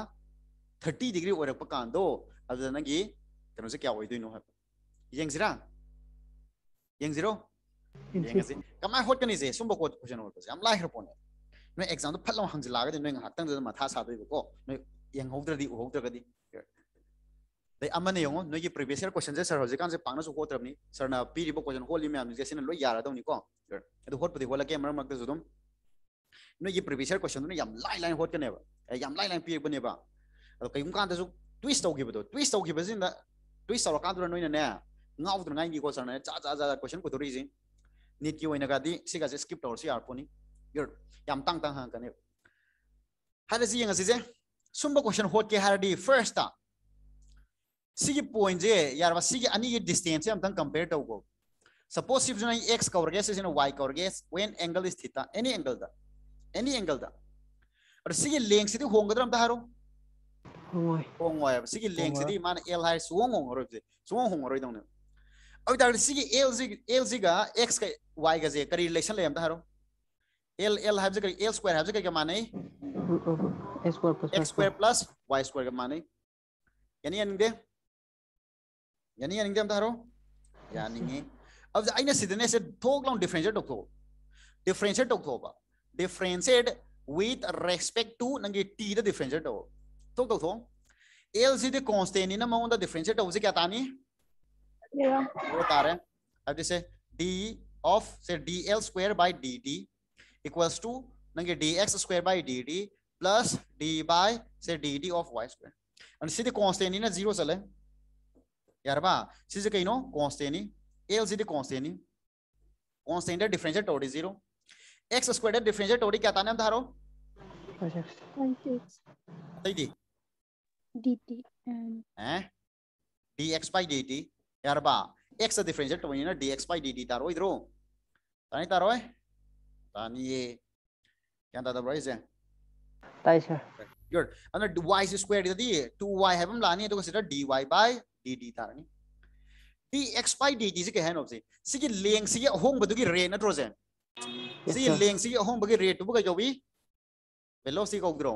थर्टी डिग्री हो रप कानद नंगी क्या होनो है येंजीरा येंजीरो कमाय हट कनी से नो एग्जाम फल हाजिल लागद नई हाथ मथा सा नो ꯗꯩ ꯑꯃꯅ ꯌꯦꯡꯉꯣ ꯅꯣꯏꯒꯤ ꯄ꯭ꯔꯤꯚꯤꯌꯁ ꯏꯌꯔ ꯀꯣꯏꯁꯟꯁꯦ ꯁꯥꯔ ꯍꯧꯖꯤꯛꯀꯥꯟꯁꯦ ꯄꯥꯛꯅꯁꯨ ꯍꯣꯠꯇ꯭ꯔꯕꯅꯤ ꯁꯥꯔꯅ ꯄꯤꯔꯤꯕ ꯀꯣꯏꯁꯟ ꯍꯣꯠꯂꯤ ꯃꯌꯥꯝꯁꯦ ꯁꯤꯅ ꯂꯣꯏ ꯌꯥꯔꯗꯧꯅꯤꯀꯣ ꯑꯗꯨ ꯍꯣꯠꯄꯗꯤ ꯍꯣꯠꯂꯛꯀꯦ ꯃꯔꯛ ꯃꯔꯛꯇꯁꯨ ꯑꯗꯨꯝ ꯅꯣꯏꯒꯤ ꯄ꯭ꯔꯤꯚꯤꯌꯁ ꯏꯌꯔ ꯀꯣꯏꯁꯟꯗꯨꯅ ꯌꯥꯝ ꯂꯥꯏ ꯂꯥꯏꯅ ꯍꯣꯠꯀꯅꯦꯕ ꯌꯥꯝ ꯂꯥꯏ ꯂꯥꯏꯅ ꯄꯤꯔꯛꯄꯅꯦꯕ ꯑꯗꯣ ꯀꯩꯒꯨꯝꯕ ꯀꯥꯟꯗꯁꯨ ꯇ꯭ꯋꯤꯁ ꯇꯧꯈꯤꯕꯗꯣ ꯇ꯭ꯋꯤꯁ ꯇꯧꯈꯤꯕꯁꯤꯡꯗ ꯇ꯭ꯋꯤꯁ ꯇꯧꯔꯀꯥꯟꯗꯨꯗ ꯅꯣꯏꯅꯅꯦ ꯉꯥꯎꯗꯅꯉꯥꯏꯒꯤꯀꯣ ꯁꯥꯔꯅ ꯆꯥ ꯆꯥ ꯆꯥ ꯀꯣꯏꯁꯟ ꯄꯨꯊꯣꯔꯛꯏꯁꯦ ꯅꯤꯠꯀꯤ ꯑꯣꯏꯅꯒꯗꯤ ꯁꯤꯒꯁꯦ ꯁ꯭ꯀꯤꯞ ꯇꯧꯔꯁꯨ ꯌꯥꯔꯛꯄꯣꯅꯤ ꯌꯥꯝ ꯇꯥꯡ ꯇꯥꯡ ꯍꯪꯉꯛꯀꯅꯦꯕ ꯍꯥꯏꯔꯁꯤ ꯌꯦꯡꯉꯁꯤꯁꯦ ꯁꯨꯝꯕ ꯀꯣꯏꯁꯟ ꯍꯣꯠꯀꯦ ꯍꯥꯏꯔꯗꯤ ꯐꯥꯔꯁꯇ सी पॉइंट जे यार सिगी अनि डिस्टेंस हम तंग कंपेयर तो को सपोज सिर्फ ना एक्स कवरगे से वाई कवरगे when angle is theta any angle any angle दा और सिगी लेंग से होंगदर हम तारो होंगोय लेंग से मान एल हाई सुओंग होंग रोय सुओंग होंग रोय अब एल जी एल जी का एक्स का वाई का जे करी रिलेशन ले हम एल एल हाइब जे एल स्क्वायर हाइब जे के माने x square plus y square के माने यानी यानी यानी यानी हम थारो यानी अब आइने सिदने से थोक लॉन्ग डिफरेंशिएट टोक डिफरेंशिएट टोक थोबा differentiate with respect to nangi t the differentiate to to to to l c the constant in amount the differentiate to kya tani yeah wo tare ab jise d of say dl square by dt equals to nangi dx square by dt plus d by say dt of y square and see the constant in a zero chale यारबा सिज कइनो कांस्टेंट नी एल सी दी कांस्टेंट नी constant differential is zero x square differential टोड क्या ताने हम धारो अच्छा बताई दी dt हैं बाय डी टी यारबा एक्स डिफरेंशियल टोडी ना बाय डी टी तारो इधरो तानी तारो है तानी ये क्या दादा ब्रो इसे ताई सर गुड अंदर y स्क्वायर तो दी 2y हम लानी है तो consider dy by dd tarani dx by dt se ke hen of se se ki leng se ahong badu ki re na tro se se ki leng se ahong bagi re tu buga jobi velocity ko gro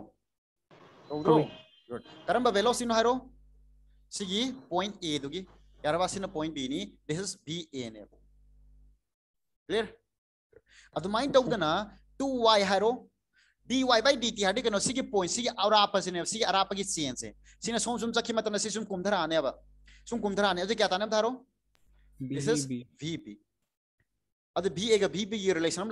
ko gro good karamba velocity no haro se ki point a du ki yaraba se na point b ni this is b a ne clear adu mind tau dana 2y haro dy by dt hadi kano se ki point se ki arapa se ne se arapa ki change se se na som som chakhi matana se som kumdhara ane ba 좀 곰드라네. 어제 क्या था ना धारो? This is VP. ಅದು ಬಿ ಈಗ ಬಿ ಬಿ ರಿಲೇಷನ್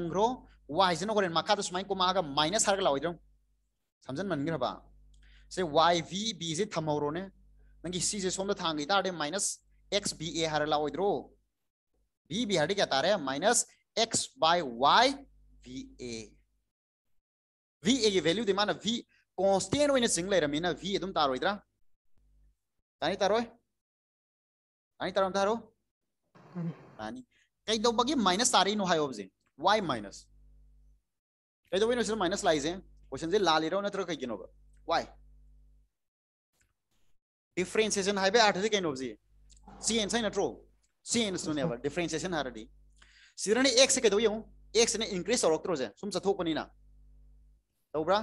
ನಮ್ वाई से नगर माखा तो माइनस हार लाओ समझन मनग्रब से वाई वी बी से थमौरो ने नंगी सी से सोम तो थांगी माइनस एक्स बी ए हार लाओ बी बी हारे क्या तारे minus x by y v a v a की वैल्यू दे माना वी कांस्टेंट होने सिंग लेर मीना वी एकदम तारो इधर तानी तारो तानी तारो तारो तानी कई दो बगे माइनस तारी नो हायो बजे वाई माइनस कई दो बगे नो माइनस लाइज है क्वेश्चन जे लाल इरो नत्र कई गिनो वाई डिफरेंशिएशन हाइबे आठ से कई नो बजे सी एन साइन नट्रो सी एन सुनेवर सिरने एक से कई यु एक से ने इंक्रीस और ओक्रो जे सुम सथो पनी ना तोब्रा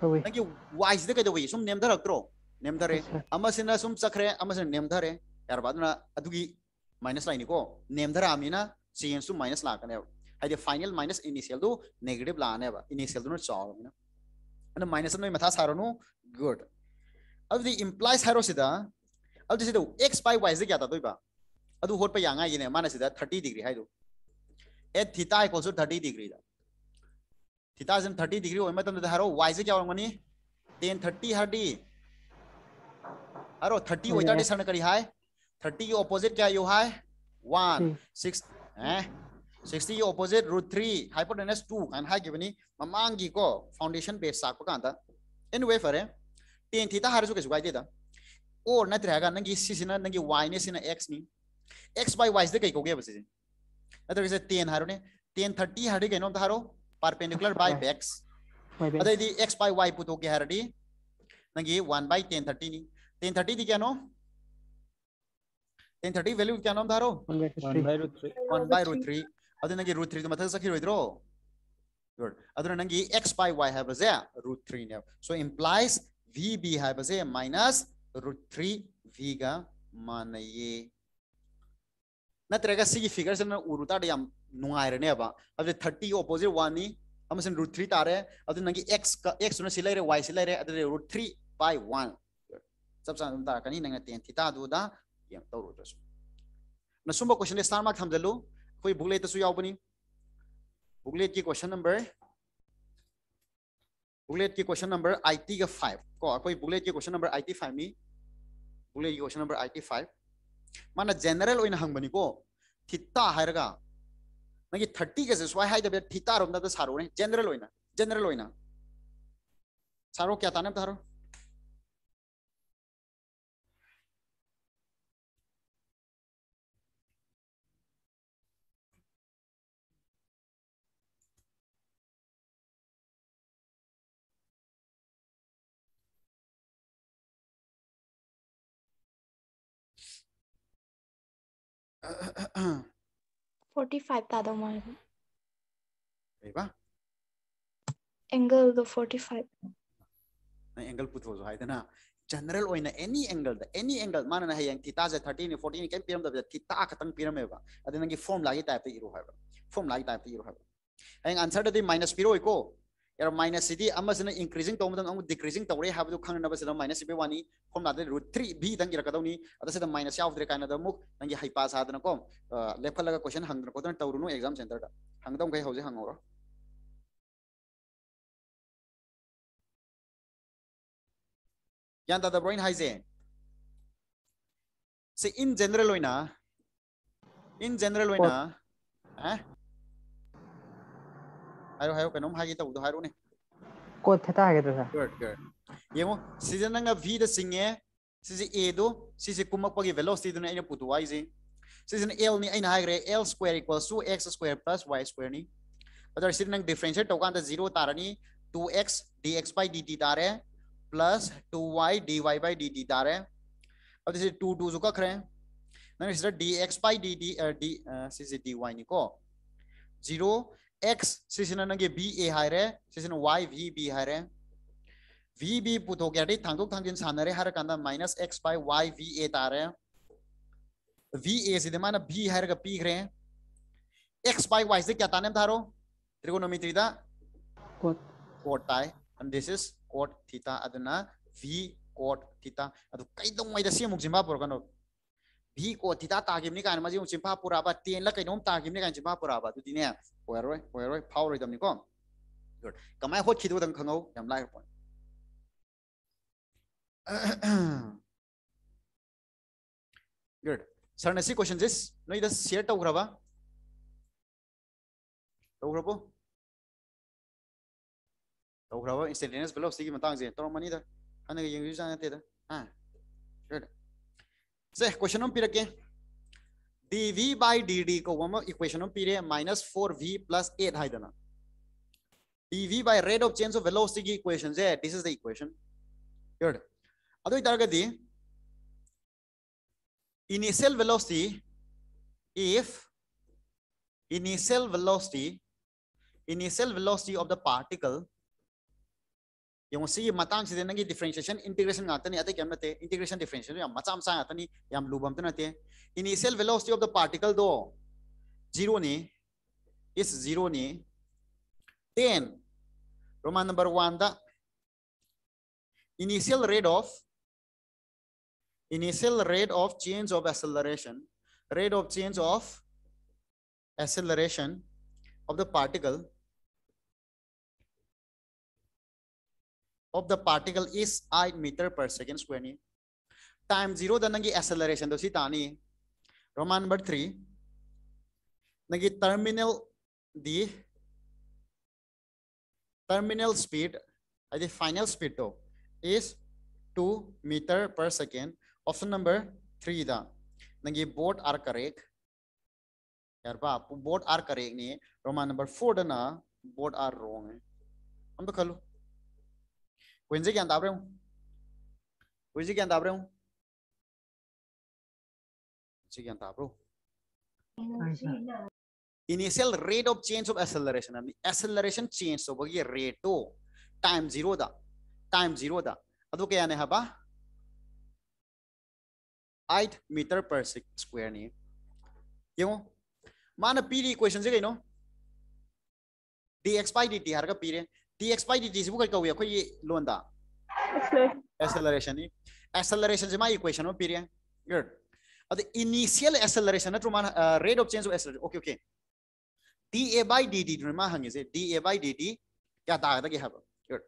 तोवे थैंक यू ना यार माइनस लाइन को नेम धरा आमी ना सीएन माइनस लाकने कने फाइनल माइनस इनिशियल दो नेगेटिव लाने बा इनिशियल दो माइनस नई मथा सा नो गुड अब द इंप्लाइज अब एक्स बाय वाई क्या था तोइबा अदु होट पे यांगा ये माने सीधा 30 डिग्री है at theta equals to 30 degree. Theta is in 30 degree. 오면 또 하러 y지 क्या होंगे tan 30 हर d हरो 30 वही तरह सर करी हाय 30 के opposite क्या यो हाय 1 6 eh 60 के opposite root 3 hypotenuse 2 and हाय गिवनी ममांगी को foundation base साक पकान था anyway फरे tan theta हर जो कैसे गाय देता और न तरह का नंगी c से न नंगी y ने से न x knee x by y से कई कोगे बसे अदरवाइज टेन हारोने टेन थर्टी हारे कहीं नोम हारो परपेंडिकुलर बाय एक्स अदर यदि एक्स बाय वाई पुतो के दी नंगी वन बाय टेन थर्टी नी टेन थर्टी दी क्या नो टेन थर्टी वैल्यू क्या नोम हारो वन बाय रूट थ्री अदर नंगी रूट थ्री तो मतलब सखी रोइद्रो good अदर नंगी एक्स बाय वाई है बजे root ने सो implies v b है बजे minus v का मान ये नत्रगा सिगी फिगर से मैं उरुता डे याम नुआई रहने अब अब जो थर्टी ओपोजिट वानी हम से रूट थ्री तारे अब तो नगी एक्स का एक्स उन्हें सिलाई रे वाई सिलाई रे अदरे रूट थ्री बाय वन सब सांग ता कनी नंगे तें थीटा दो दा याम तो रूट रसू न सुबह क्वेश्चन स्टार मार्क हम जलो कोई बुकले तो सुई आओ बुकलेट की क्वेश्चन नंबर बुकलेट की क्वेश्चन नंबर आई टी का फाइव को कोई बुकलेट की question number I T five में बुकलेट की question number I T five माना जेनरल ओइन हंगबनीको थिता हायरगा नगी 30 के से स्वाय हाय दबे थिता रोमदा द सारो ने जनरल सारो क्या ताने थारो 45 दादा हमारे अरे वाह एंगल द 45 ꯅꯪ ꯑꯦꯡꯒꯜ ꯄꯨꯊꯣꯛꯑꯁꯨ ꯍꯥꯏꯗꯅ ꯖꯦꯅꯔꯦꯜ ꯑꯣꯏꯅ ꯑꯦꯅꯤ ꯑꯦꯡꯒꯜꯗ ꯑꯦꯅꯤ ꯑꯦꯡꯒꯜ ꯃꯥꯅ ꯍꯌꯦꯡ ꯊꯤꯇꯥꯁꯦ ꯊꯥꯔꯇꯤꯅꯤ ꯐꯣꯔꯇꯤꯅꯤ ꯀꯩꯝ ꯄꯤꯔꯝꯗꯕꯗ ꯊꯤꯇꯥ ꯈꯛꯇꯪ ꯄꯤꯔꯝꯃꯦꯕ ꯑꯗꯨ ꯅꯪꯒꯤ ꯐꯣꯔꯝ ꯂꯥꯒꯤ ꯇꯥꯏꯞꯇ ꯏꯔꯣ ꯍꯥꯏꯕ ꯐꯣꯔꯝ ꯂꯥꯒꯤ ꯇꯥꯏꯞꯇ ꯏꯔꯣ ꯍꯥꯏꯕ ꯍꯌꯦꯡ ꯑꯟꯁꯔꯗꯗꯤ ꯃꯥꯏꯅꯁ ꯄꯤꯔꯣꯏꯀꯣ यार minus city amas na increasing to mudang ang decreasing to re have to khang na ba sida minus be wani kom na root 3 b dang ira kadawni ada sida minus ya ofdre kana da muk nang hi pass adana kom level laga question hang dra kodan tawru no exam center da hang dam kai hoje hang ora yan da da brain haize se in general oina in general oina eh 하여 하여 그놈 하기다우도 하루네. 곧 했다 하겠다 사. Good good. 얘고 시즌anga V도 싱에 시시 A도 시시 꾸먹박이 velocity도는 아니라 부두와이지. 시즌 L니 아니나 L square equals to x square plus y square니. अदर सिर्फ नंग डिफरेंशिएट तो कांदा जीरो तारनी 2x dx by dt तारे plus 2y dy by dt तारे अब जैसे 2 2 जो का करे नंग सिर्फ dx by dt d सिर्फ dy निको जीरो X 쓰시는 게 B 이하래 쓰시는 Y V B 하래 V B 부도결이 당국 당진 산하래 하를 간다 마이너스 X by Y V A 따래 V A 시대만 B 하래가 B 그래 X by Y से क्या ताने धारो त्रिकोणमिति दा cot cot ताए and this is cot theta अदुना V cot theta अदु कई दो मैं दसिये मुझे बाप बोलगा नो ꯚꯤ ꯀꯣ ꯊꯤꯇꯥ ꯇꯥꯈꯤꯕꯅꯤ ꯀꯥꯏꯅ ꯃꯁꯤ ꯑꯃꯨꯛ ꯆꯤꯟꯐꯥ ꯄꯨꯔꯛꯑꯕ ꯇꯦꯟꯂ ꯀꯩꯅꯣꯝ ꯇꯥꯈꯤꯕꯅꯤ ꯀꯥꯏꯅ ꯆꯤꯟꯐꯥ ꯄꯨꯔꯛꯑꯕ ꯑꯗꯨꯗꯤꯅꯦ ꯑꯣꯏꯔꯔꯣꯏ ꯑꯣꯏꯔꯔꯣꯏ ꯐꯥꯎꯔꯣꯏꯗꯕꯅꯤꯀꯣ ꯒꯨꯗ ꯀꯃꯥꯏ ꯍꯣꯠꯈꯤꯗꯣꯗꯪ ꯈꯪꯍꯧ ꯌꯥꯝ ꯂꯥꯏꯔ ꯄꯣꯠ ꯒꯨꯗ ꯁꯔꯅ ꯁꯤ ꯀ꯭ꯋꯦꯁꯟꯁꯦ ꯅꯣꯏꯗ ꯁꯤꯌꯔ ꯇꯧꯈ꯭ꯔꯕ ꯇꯧꯈ꯭ꯔꯕꯣ ꯇꯧꯈ꯭ꯔꯕ ꯏꯟꯁꯇꯦꯟꯇꯦꯅꯤꯌꯁ ꯚꯦꯂꯣꯁꯤꯇꯤꯒꯤ ꯃꯇꯥꯡꯁꯦ ꯇꯧꯔꯝꯃꯅꯤꯗ ꯍꯥꯟꯅꯒ ꯌꯦꯡꯕꯤꯕꯖꯥꯠ ꯅꯠꯇꯦꯗ ꯑꯥ ꯒꯨꯗ से क्वेश्चन में पी रखे dv by dt को वो हम इक्वेशन में पी रहे minus four v plus eight है देना dv by rate of change of velocity की इक्वेशन है this is the equation good ಅದು ಇದ್ದಾಗದಿ initial velocity if initial velocity initial velocity of the particle यौसीदना डिफ्रेंसीएसन इंटीग्रेसन गाते इंटीग्रेसन डिफ्रेंसीएसन मचा मचा गाते लुभम तो नाते initial velocity of the particle दो zero is zero ten roman number one initial rate of in rate of change of acceleration rate of change of acceleration of the particle of the particle is i meter per second square ni time zero da nangi acceleration do si tani roman number 3 nangi terminal d terminal speed the final speed to is 2 meter per second option number 3 da nangi both are correct यार are correct आर करेगी रोमान नंबर फोर ना बोर्ड आर रोंग हम तो कर Wenzi quem tá, Bruno? Wenzi quem tá, Bruno? Wenzi quem tá, bro? Initial rate of change of acceleration. Acceleration change of ये rate तो time zero दा, time zero दा. अदो क्या ने हबा? Eight meter per square नहीं. क्यों? माना पी इक्वेशन से कहीं नो? dx by dt हर का पी रे एक्सपाई डीटीसीबु कई कौवे अखोई लोंदा एक्सेलरेशन एक्सेलरेशन जमा इक्वेशन में पीरिया गुड अद इनिशियल एक्सेलरेशन नत्र मान rate of change of acceleration okay okay d a by d d मा हंगे से d a by d d क्या दागदा के हब गुड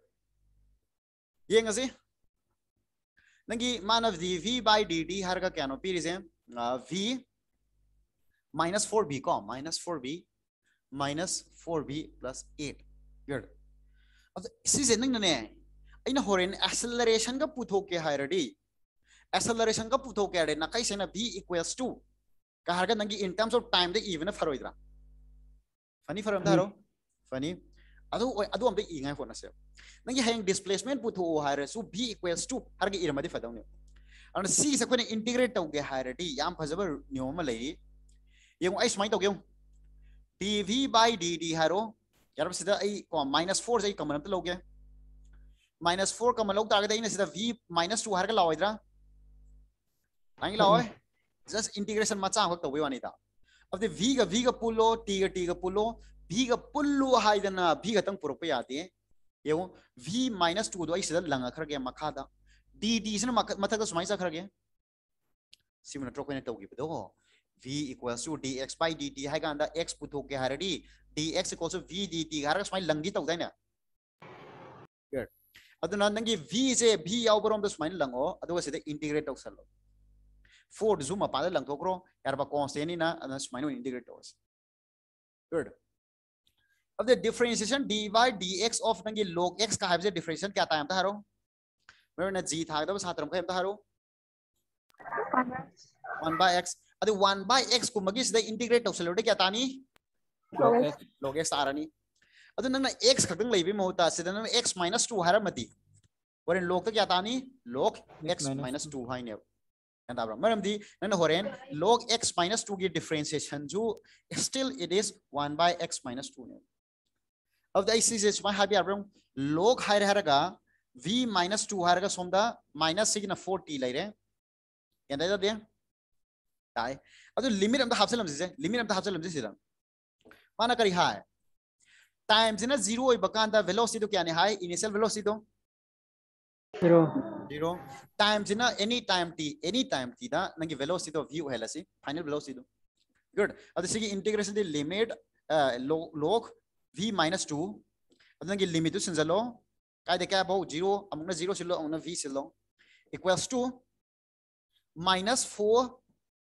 येंगे से नंगी मानव d v by d d हर का क्या नो पीरिज है v माइनस फोर बी कॉम minus four v minus four v plus eight good सिसे नंगने अन का पुथोके एसलरेशन का पुथोके हायरडी ना भी इक्वेल्स टू कहार का इन टर्म्स ऑफ टाइम दे इवन फरोइदरा फनी फरम हम्म। था फनी अदु इन हों से नंगी हैंग डिस्प्लेसमेंट पुथो है भी इक्वेल्स टू हर के इरमदे फदाउने से कोने इंटीग्रेट तौगे हायरडी फजब नियम लई सूमाय तौगे स्माइ तौगे बाई डी डी हारो यार सीधा माइनस फोर से कमन अमत लौगे माइनस फोर कमन ना सीधा वी माइनस टू हर इधर हाँ। आई लाओ जस्ट इंटीग्रेशन मचा वाणी था अब वी तो का वी का पुलो टी का टी का पुलो वी ग पुलु हाइदना वी खतंग ये वी माइनस टू दो लंगे मखाद डी डी से मथक सुमाय चखरगे सिम नत्रो कोने तौगिबदो v equals to dx by dt hai ganda x puthoke haradi dx equals to v dt harag smai langi tau daina good aduna nangi v se v yaubarom da smai lango aduga sida integrate tau salo four zoom apa da lang tokro yar ba constant ni na aduna smai no integrate tau good अब the differentiation d by d x of नंगे लॉग एक्स का है डिफरेंशिएशन क्या आता है हम तो हरो मैं ना जी था तो छात्रों का हम तो हरो 1 by x अरे वन बाय एक्स को मगी इंटीग्रेट तो सेलोटे क्या तानी log एक्स आरानी अरे नंग ना x खत्म ले भी मोहता से दन x minus two मती वरन लोग तो क्या तानी लोग x minus two है ने क्या ताबर मरम दी होरेन लोग x minus की डिफरेंशिएशन जो still it is one by x minus two ने अब द तो इसी से मैं हाबी आबर लोग है रह रहा v minus two है रहा सोम दा minus सिग्ना four ले रहे क्या दे दिया ताए अजु लिमिट अमदा हाफसे लमजिसे लिमिट अमदा हाफसे लमजिसे रन माना करी हाय टाइम से ना जीरो वेलोसिटी तो क्या ने हाय इनिशियल वेलोसिटी तो जीरो जीरो टाइम से ना any time t any time t दा नंगी वेलोसिटी तो व्यू है लसी फाइनल वेलोसिटी तो गुड अदर से की इंटीग्रेशन दी लिमिट लॉग v 2 अदर नंगी लिमिट तो सिंजलो काय दे क्या बो जीरो अमुना जीरो सिलो अमुना v सिलो इक्वल्स टू -4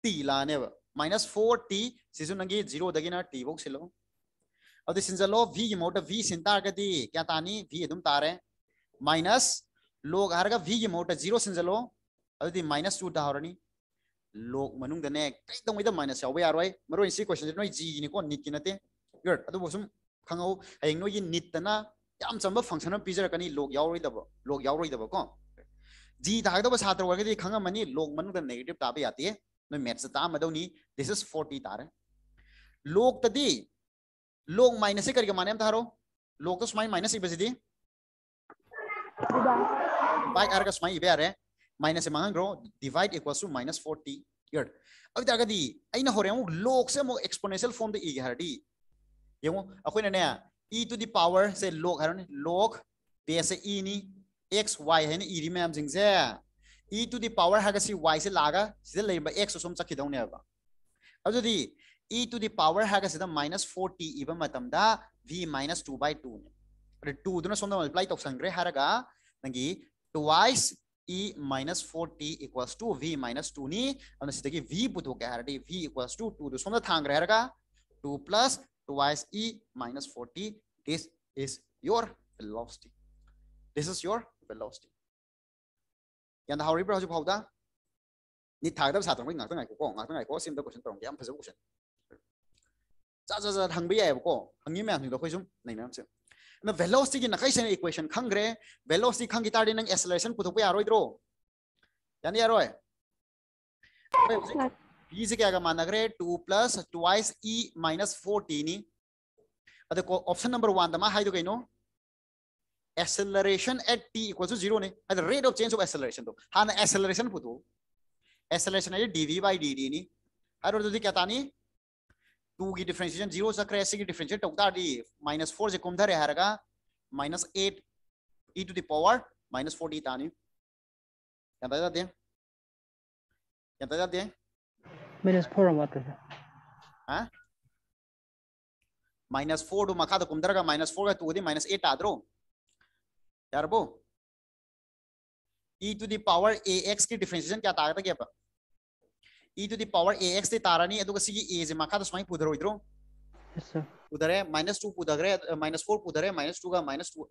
t लाने माइनस फोर सिजु नंगी 0 दगिना t बोक सिलो अब दिस इंजलो v की मोट v सिंता का दी क्या तानी वी एकदम तारे माइनस लोग हर का v की मोट 0 सिंजलो अब दी minus 2 दाहरनी कई तो मुझे यार वाई मरो इसी क्वेश्चन जनो g की निको नित की नते अब अतो बोसुम खंगो अयंग नो ये नित तना याम चंबा फंक्शन में पीजर कनी दबो दबो कौन जी तागद दबो छात्र वर्ग दी खंगा मनी नेगेटिव ताबे आती है no maths ta madoni this is 40 tare log ta di log minus e karige mane am tharo log ta smai minus e basidi by ar ka smai ibe are minus e mangang ro divide equals to minus 40 yard abi ta ga di aina hore am log se mo exponential form de e ga hardi yemo akoina ne e to the power say log haron log base e ni x y है ना ई मैम सिंह से e to the power hagasi y se laga sida leba x som chakhi dawne aba ajadi e to the power hagasi da minus 4t iba matam da v minus 2 by 2 ne ade 2 duna som da multiply tok sangre haraga nangi twice e minus 4t equals to v minus 2 ni ana sida ki v puto ka harade v equals to 2 du som da thang haraga 2 plus twice e minus 4t this is your velocity this is your velocity ꯌꯥꯝꯅ ꯍꯥꯎꯔꯤꯕ꯭ꯔꯥ ꯍꯧꯖꯤꯛ ꯐꯥꯎꯗ ꯅꯤꯠ ꯊꯥꯒꯗꯕ ꯁꯥꯇ꯭ꯔ ꯃꯈꯩ ꯉꯥꯛꯇ ꯉꯥꯏꯈꯣꯀꯣ ꯉꯥꯛꯇ ꯉꯥꯏꯈꯣ ꯁꯤꯝꯗ ꯀꯣꯏꯁꯟ ꯇꯧꯔꯝꯒꯦ ꯌꯥꯝ ꯐꯖꯕ ꯀꯣꯏꯁꯟ ꯆꯥ ꯆꯥ ꯆꯥ ꯍꯪꯕ ꯌꯥꯏꯕꯀꯣ ꯍꯪꯉꯤ ꯃꯌꯥꯝꯁꯤꯡꯗꯣ ꯑꯩꯈꯣꯏ ꯁꯨꯝ ꯅꯩꯅꯔꯝꯁꯦ ꯑꯗꯣ ꯚꯦꯂꯣꯁꯤꯇꯤꯒꯤ ꯅꯥꯀꯩꯁꯤꯅ ꯏꯀ꯭ꯋꯦꯁꯟ ꯈꯪꯈ꯭ꯔꯦ ꯚꯦꯂꯣꯁꯤꯇꯤ ꯈꯪꯈꯤ ꯇꯥꯔꯗꯤ ꯅꯪ ꯑꯦꯁꯂꯔꯦꯁꯟ ꯄꯨꯊꯣꯛꯄ ꯌꯥꯔꯣꯏꯗ꯭ꯔꯣ यानी यार ओए बी से क्या का माना करे two plus twice e minus fourteen ही अरे ऑप्शन नंबर वन दमा हाई तो कहीं नो acceleration at t equals to zero ne at the rate of change of acceleration to han acceleration putu acceleration hai dv by dt ni har aur jodi kya tani 2 की डिफरेंशिएशन जीरो चक्र ऐसे की डिफरेंशिएट टोकता डी माइनस फोर से कम धरे हरगा minus eight e to the power minus four d तानी क्या बता दें क्या बता दें माइनस फोर हम आते हैं हाँ माइनस फोर तो मखा तो कम धरगा माइनस फोर का तो वो दी माइनस एट आदरो यार वो e to the power ax की डिफरेंशिएशन क्या तारा था क्या के e to the power ax ते तारानी अदुग सिगी a जे माखा दसमाई पुधरो इधरो यस सर उधर है माइनस टू पुधर है माइनस फोर पुधर है minus two का minus two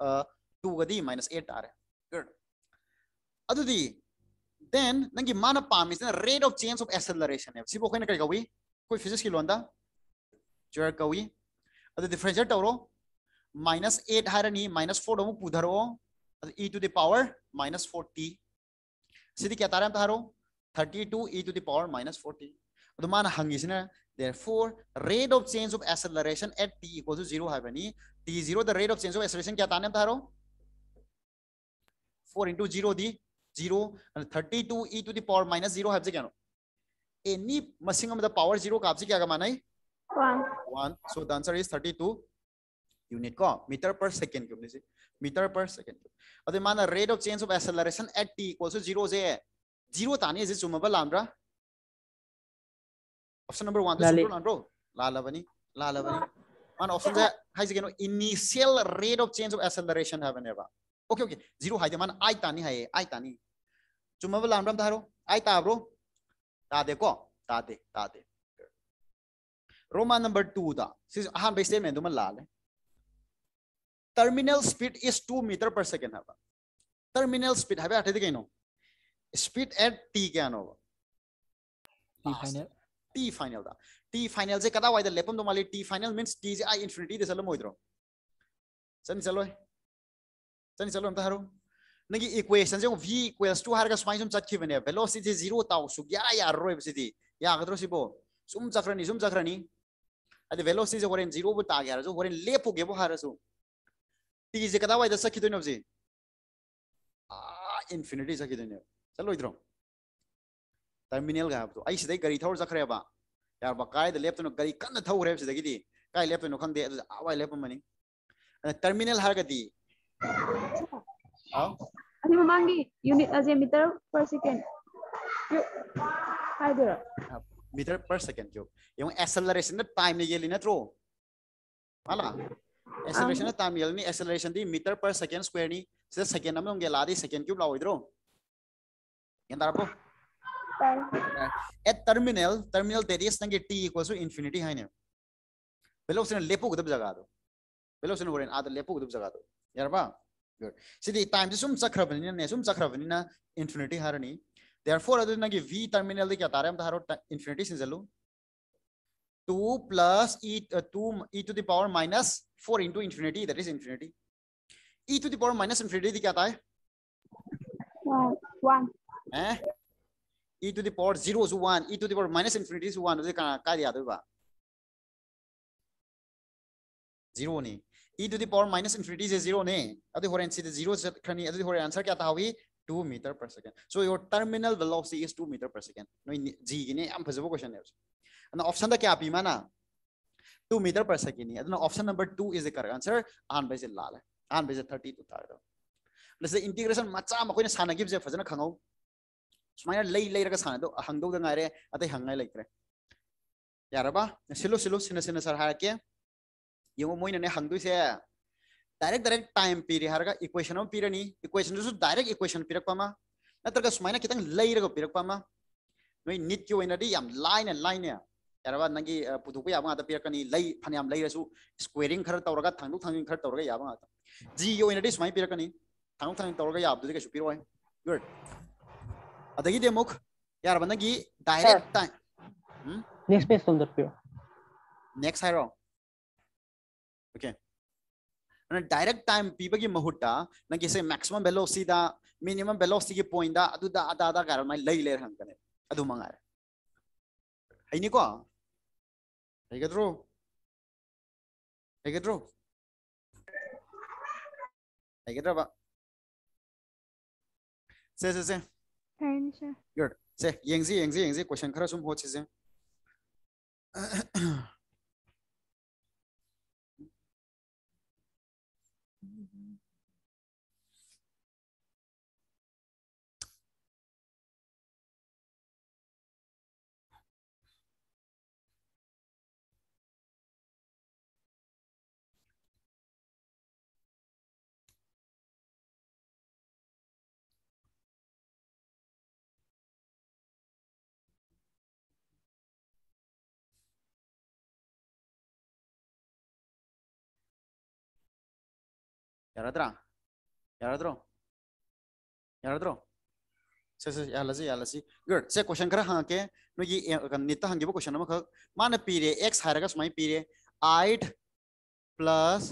two का दी minus eight रहा good अतु दी then नंगी माना पाम इसने rate of change of acceleration है सिर्फ si bo khoina kai कोई koi physics ki londa jar gawi adu differentiate tawro minus 8 harani minus four 4 domu pudharo e to the power minus 4t sidhi kya tarah taro? 32 e to the power minus 40. man hangi sina Therefore, rate of change of acceleration at t equals to 0 have any t 0 the rate of change of acceleration kya tarah taro? 4 into 0 di 0 and 32 e to the power minus 0 have jano Any machine of the power 0 ka aapse kya gamana hai? 1 1 So the answer is 32 unit ko meter per second second cube metre per second अरे माना rate of change of acceleration at t equals to zero जे जीरो ताने जे चुमबा लामरा ऑप्शन नंबर 1 तो सुपर लामरो लालबनी लालबनी मान ऑप्शन जे हाइज गेनो initial rate of change of acceleration have नेवा ओके ओके जीरो हाइदे मान आई तानी हाय आई तानी चुमबा लामरा धारो आई ताब्रो तादे को तादे तादे रोमा नंबर 2 दा सिस अहान बे स्टेटमेंट दुमन लाले terminal speed is 2 meter per second haba terminal speed habe athe dikei no speed at t kyan hoba t final t final da t final je kada wai da lepam do mali t final means t je i infinity de salam oidro san chalo san chalo ta haru nagi equation je v equals to har ga swai sum chat khibane velocity zero tau su gyara ya roi bsidi ya gadro sibo sum chakrani sum chakrani ade velocity je horen zero bu ta gyara jo horen lepu gebo harasu ꯇꯤꯁꯦ ꯀꯗꯥꯏꯋꯥꯏꯗ ꯆꯠꯈꯤꯗꯣꯏꯅꯣ ꯍꯧꯖꯤꯛ इनफिनिटी चखीदने चलो टर्मिनल गई गरी थौर चखरेब यार कई लेपन गरी कन्न थौरे कई लेपन खादे अवाई लेपमनी टर्मिनल हारगदी अनि ममांगी यूनिट अजे मीटर पर सेकेंड हाय दो मीटर पर सेकेंड क्यूब एवं एक्सेलरेशन टाइम ले गेली नत्रो हाला acceleration na time yelni acceleration di meter per second square ni sida second am nongge la di second cube la oidro yandar po at terminal terminal radius nange t equals to infinity hai ne pehlo usne lepo gudab jaga do pehlo usne horen ad lepo gudab jaga do yar ba good sidi time sum chakhra bani ne sum chakhra bani na infinity harani therefore adu nange v terminal de kya taram tharo infinity sin jalu 2 plus e, uh, 2 e to the power minus 4 into infinity, that is infinity. e to the power minus infinity क्या आता है? One. one. Eh? e to the power 0 is 1, e to the power minus infinity is 1. उसे कहाँ क्या दिया ba 0 ne e to the power minus infinity is 0 ne अभी हो रहा है इनसे जीरो khani खनी अभी हो रहा है आंसर क्या 2 meter per second. So your terminal velocity is 2 meter per second. No, G, ne, am phajabo question. hai And option da kya pima na? 2 meter per second. And option number 2 is the correct answer. An by lal. An by 30 to 30. Let's say integration macha ma koi na sana give je phajana khangau. Sumaya lay lay raga sana do hangdo da ngare atai hangai laikre. Yaraba silo silo sina sina sar ha ke yengo moina ne hangdu se direct direct time direct direct time पीरे हरगा इक्वेशन में पीरनी इक्वेशन जो डायरेक्ट इक्वेशन पीरक पामा नत्रगा सुमाइना कितंग लई रगो पीरक पामा नोई नित क्यों इनडी याम लाइन है लाइन है यारबा नंगी पुदुकु याबा आदा पेर कनी लै फन्याम लै रसु स्क्वेरिंग खर तौरगा थांगु थांगिन खर तौरगा याबा जी यो इन दिस माई कनी थांगु थांगिन याब के गुड अदगी दे यार डायरेक्ट टाइम नेक्स्ट पेज तुम पियो नेक्स्ट हायरो ओके डायरेक्ट टाइम पीबगी महुटा नंगी से मैक्सिमम वेलोसिटी दा मिनिमम की पॉइंट दा अदुदा अदा अदा कारण माई लै ले हंगने अदु मंगारे को cái cái 알겠죠? 알겠죠? 알겠죠? 봐. 세, 세, 세. good. 세, 영지, 영지, 영지. question khá là sum hô chứ. [CLEARS THROAT] [CLEARS THROAT] yaradra yaradro yaradro se se yalazi yalazi good se question kara ha ke no yi nita hangi bo question ma kha mana pire x haraga sumai pire eight plus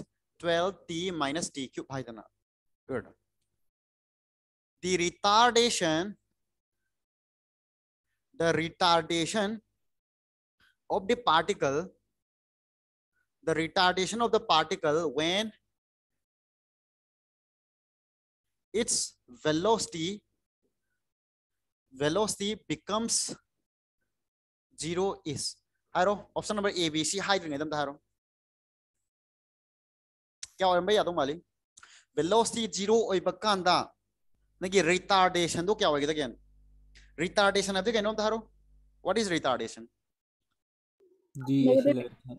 12t minus t cube hai dana good the retardation the retardation of the particle the retardation of the particle when its velocity velocity becomes zero is haro option number A B C hydrogen एकदम हरो kya ho bhai यादों माली velocity zero oi बक्कान दा नगी retardation do kya ho तो again retardation ab तो क्या नाम था what is retardation the acceleration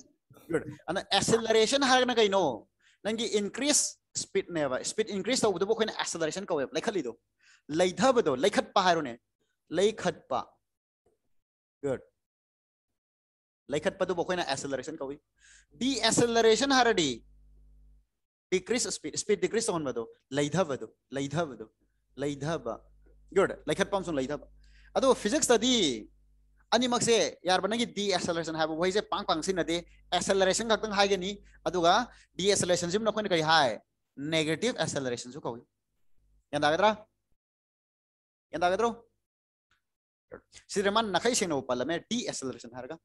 good and acceleration हर na kai no नगी increase स्पीड ने अब स्पीड इंक्रीज तब एसलरेशन कौे लेखली लेथबो लेखट है पा गुड तो लेखटपदुबु ना एक्सेलरेशन का कौई डी एक्सेलरेशन हर d decrease speed speed decrease तो होने तहनबदो लैधबदो लैधबदो लैधब गुड सुन लेखटपमसुन लैधब अतो फिजिक्स तो तदी अनिमक से यार बना कि डी एक्सेलरेशन हाबो वही से पांक पांक सी नदी एक्सेलरेशन का तंग खक्तंग हागेनी अदुगा डी एक्सेलरेशन जिम नखोइन कहीं हाई नेगेटिव एक्सेलरेशन जो कहोगे याद आ गया तेरा याद आ गया तेरो नखाई से नो पाला डी एक्सेलरेशन हर का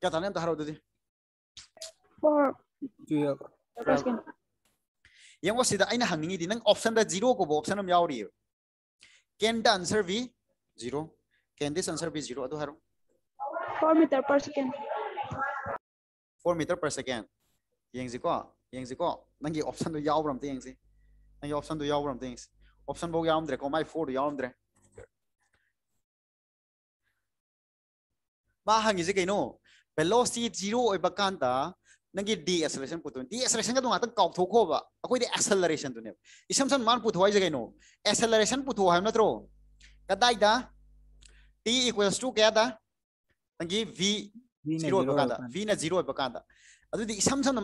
क्या था ना तो हर उधर जी यंग वो सीधा इन हंगिंग दिन ऑप्शन द जीरो को ऑप्शन हम यावरी है can the answer be zero can this answer be zero अ हर four metre per second four metre per second यंग जी को यंगजीको नंगी ऑप्शन तो याव रमते यंगजी नंगी ऑप्शन तो याव रमते यंगजी ऑप्शन बोग याव रमते को माय फोर याव रमते मा हंगीजी कइनो velocity zero oiba kanda नंगी डी एक्सलरेशन पुतो डी एक्सलरेशन का तो आतंक काउ थोखो बा अकोइ दे एक्सलरेशन दुने इसम सन मान पुथो जगे नो एक्सलरेशन पुथो t टू क्या v जीरो v अभी इसमसम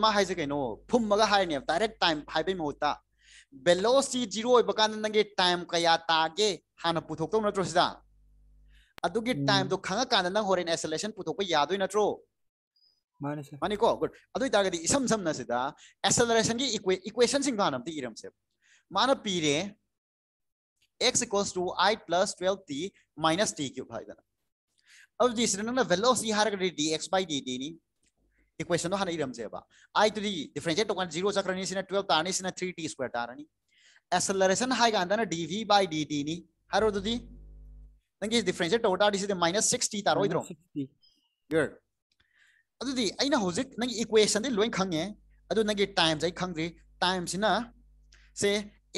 कहो फुम हाने डायरेक्ट टाइम हाब बेलोसी जीरोकान टाइम क्या तागे हाँ पुथोक नोसीद टाइम तो खाकान नोर एसलेसन पुथोक याद नो मानको गुड अगर इसम सामनासीद एसलरेसन इक्वे इक्वेसन इरम से मान पीरें x equals to i plus twelve t minus t cube है अब जी नेलोसी हारे d x by d d equation no hana iramjeba i to the differentiate to 0 chakrani sina 12 tarani sina 3t square tarani acceleration hai ga andana dv by dt ni haro to the nangi differentiate to ta disi minus 6t taro idro good adu di aina hojik nangi equation de loin khange adu nangi times ai khangri times na से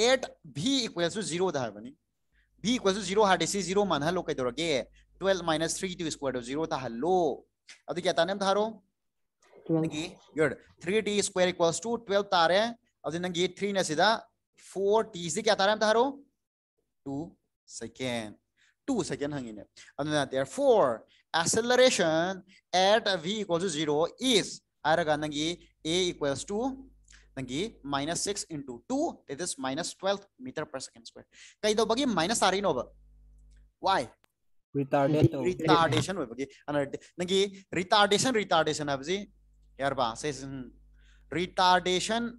at v equals to zero धारबनी भी इक्वल्स टू जीरो हार्ड इसी जीरो मान हलो कई दोगे twelve minus three t square zero था हलो अब क्या ताने धारो three t square equals to twelve आ रहे हैं अब थ्री ने सीधा फोर टी से क्या आ रहे टू सेकेंड टू सेकेंड हंग four acceleration at v equal to zero is आ रहा a equals to minus six into two that is minus twelve metre per second square कई दौ बगी माइनस आ रही नोब वाई retardation retardation retardation Yerba says in retardation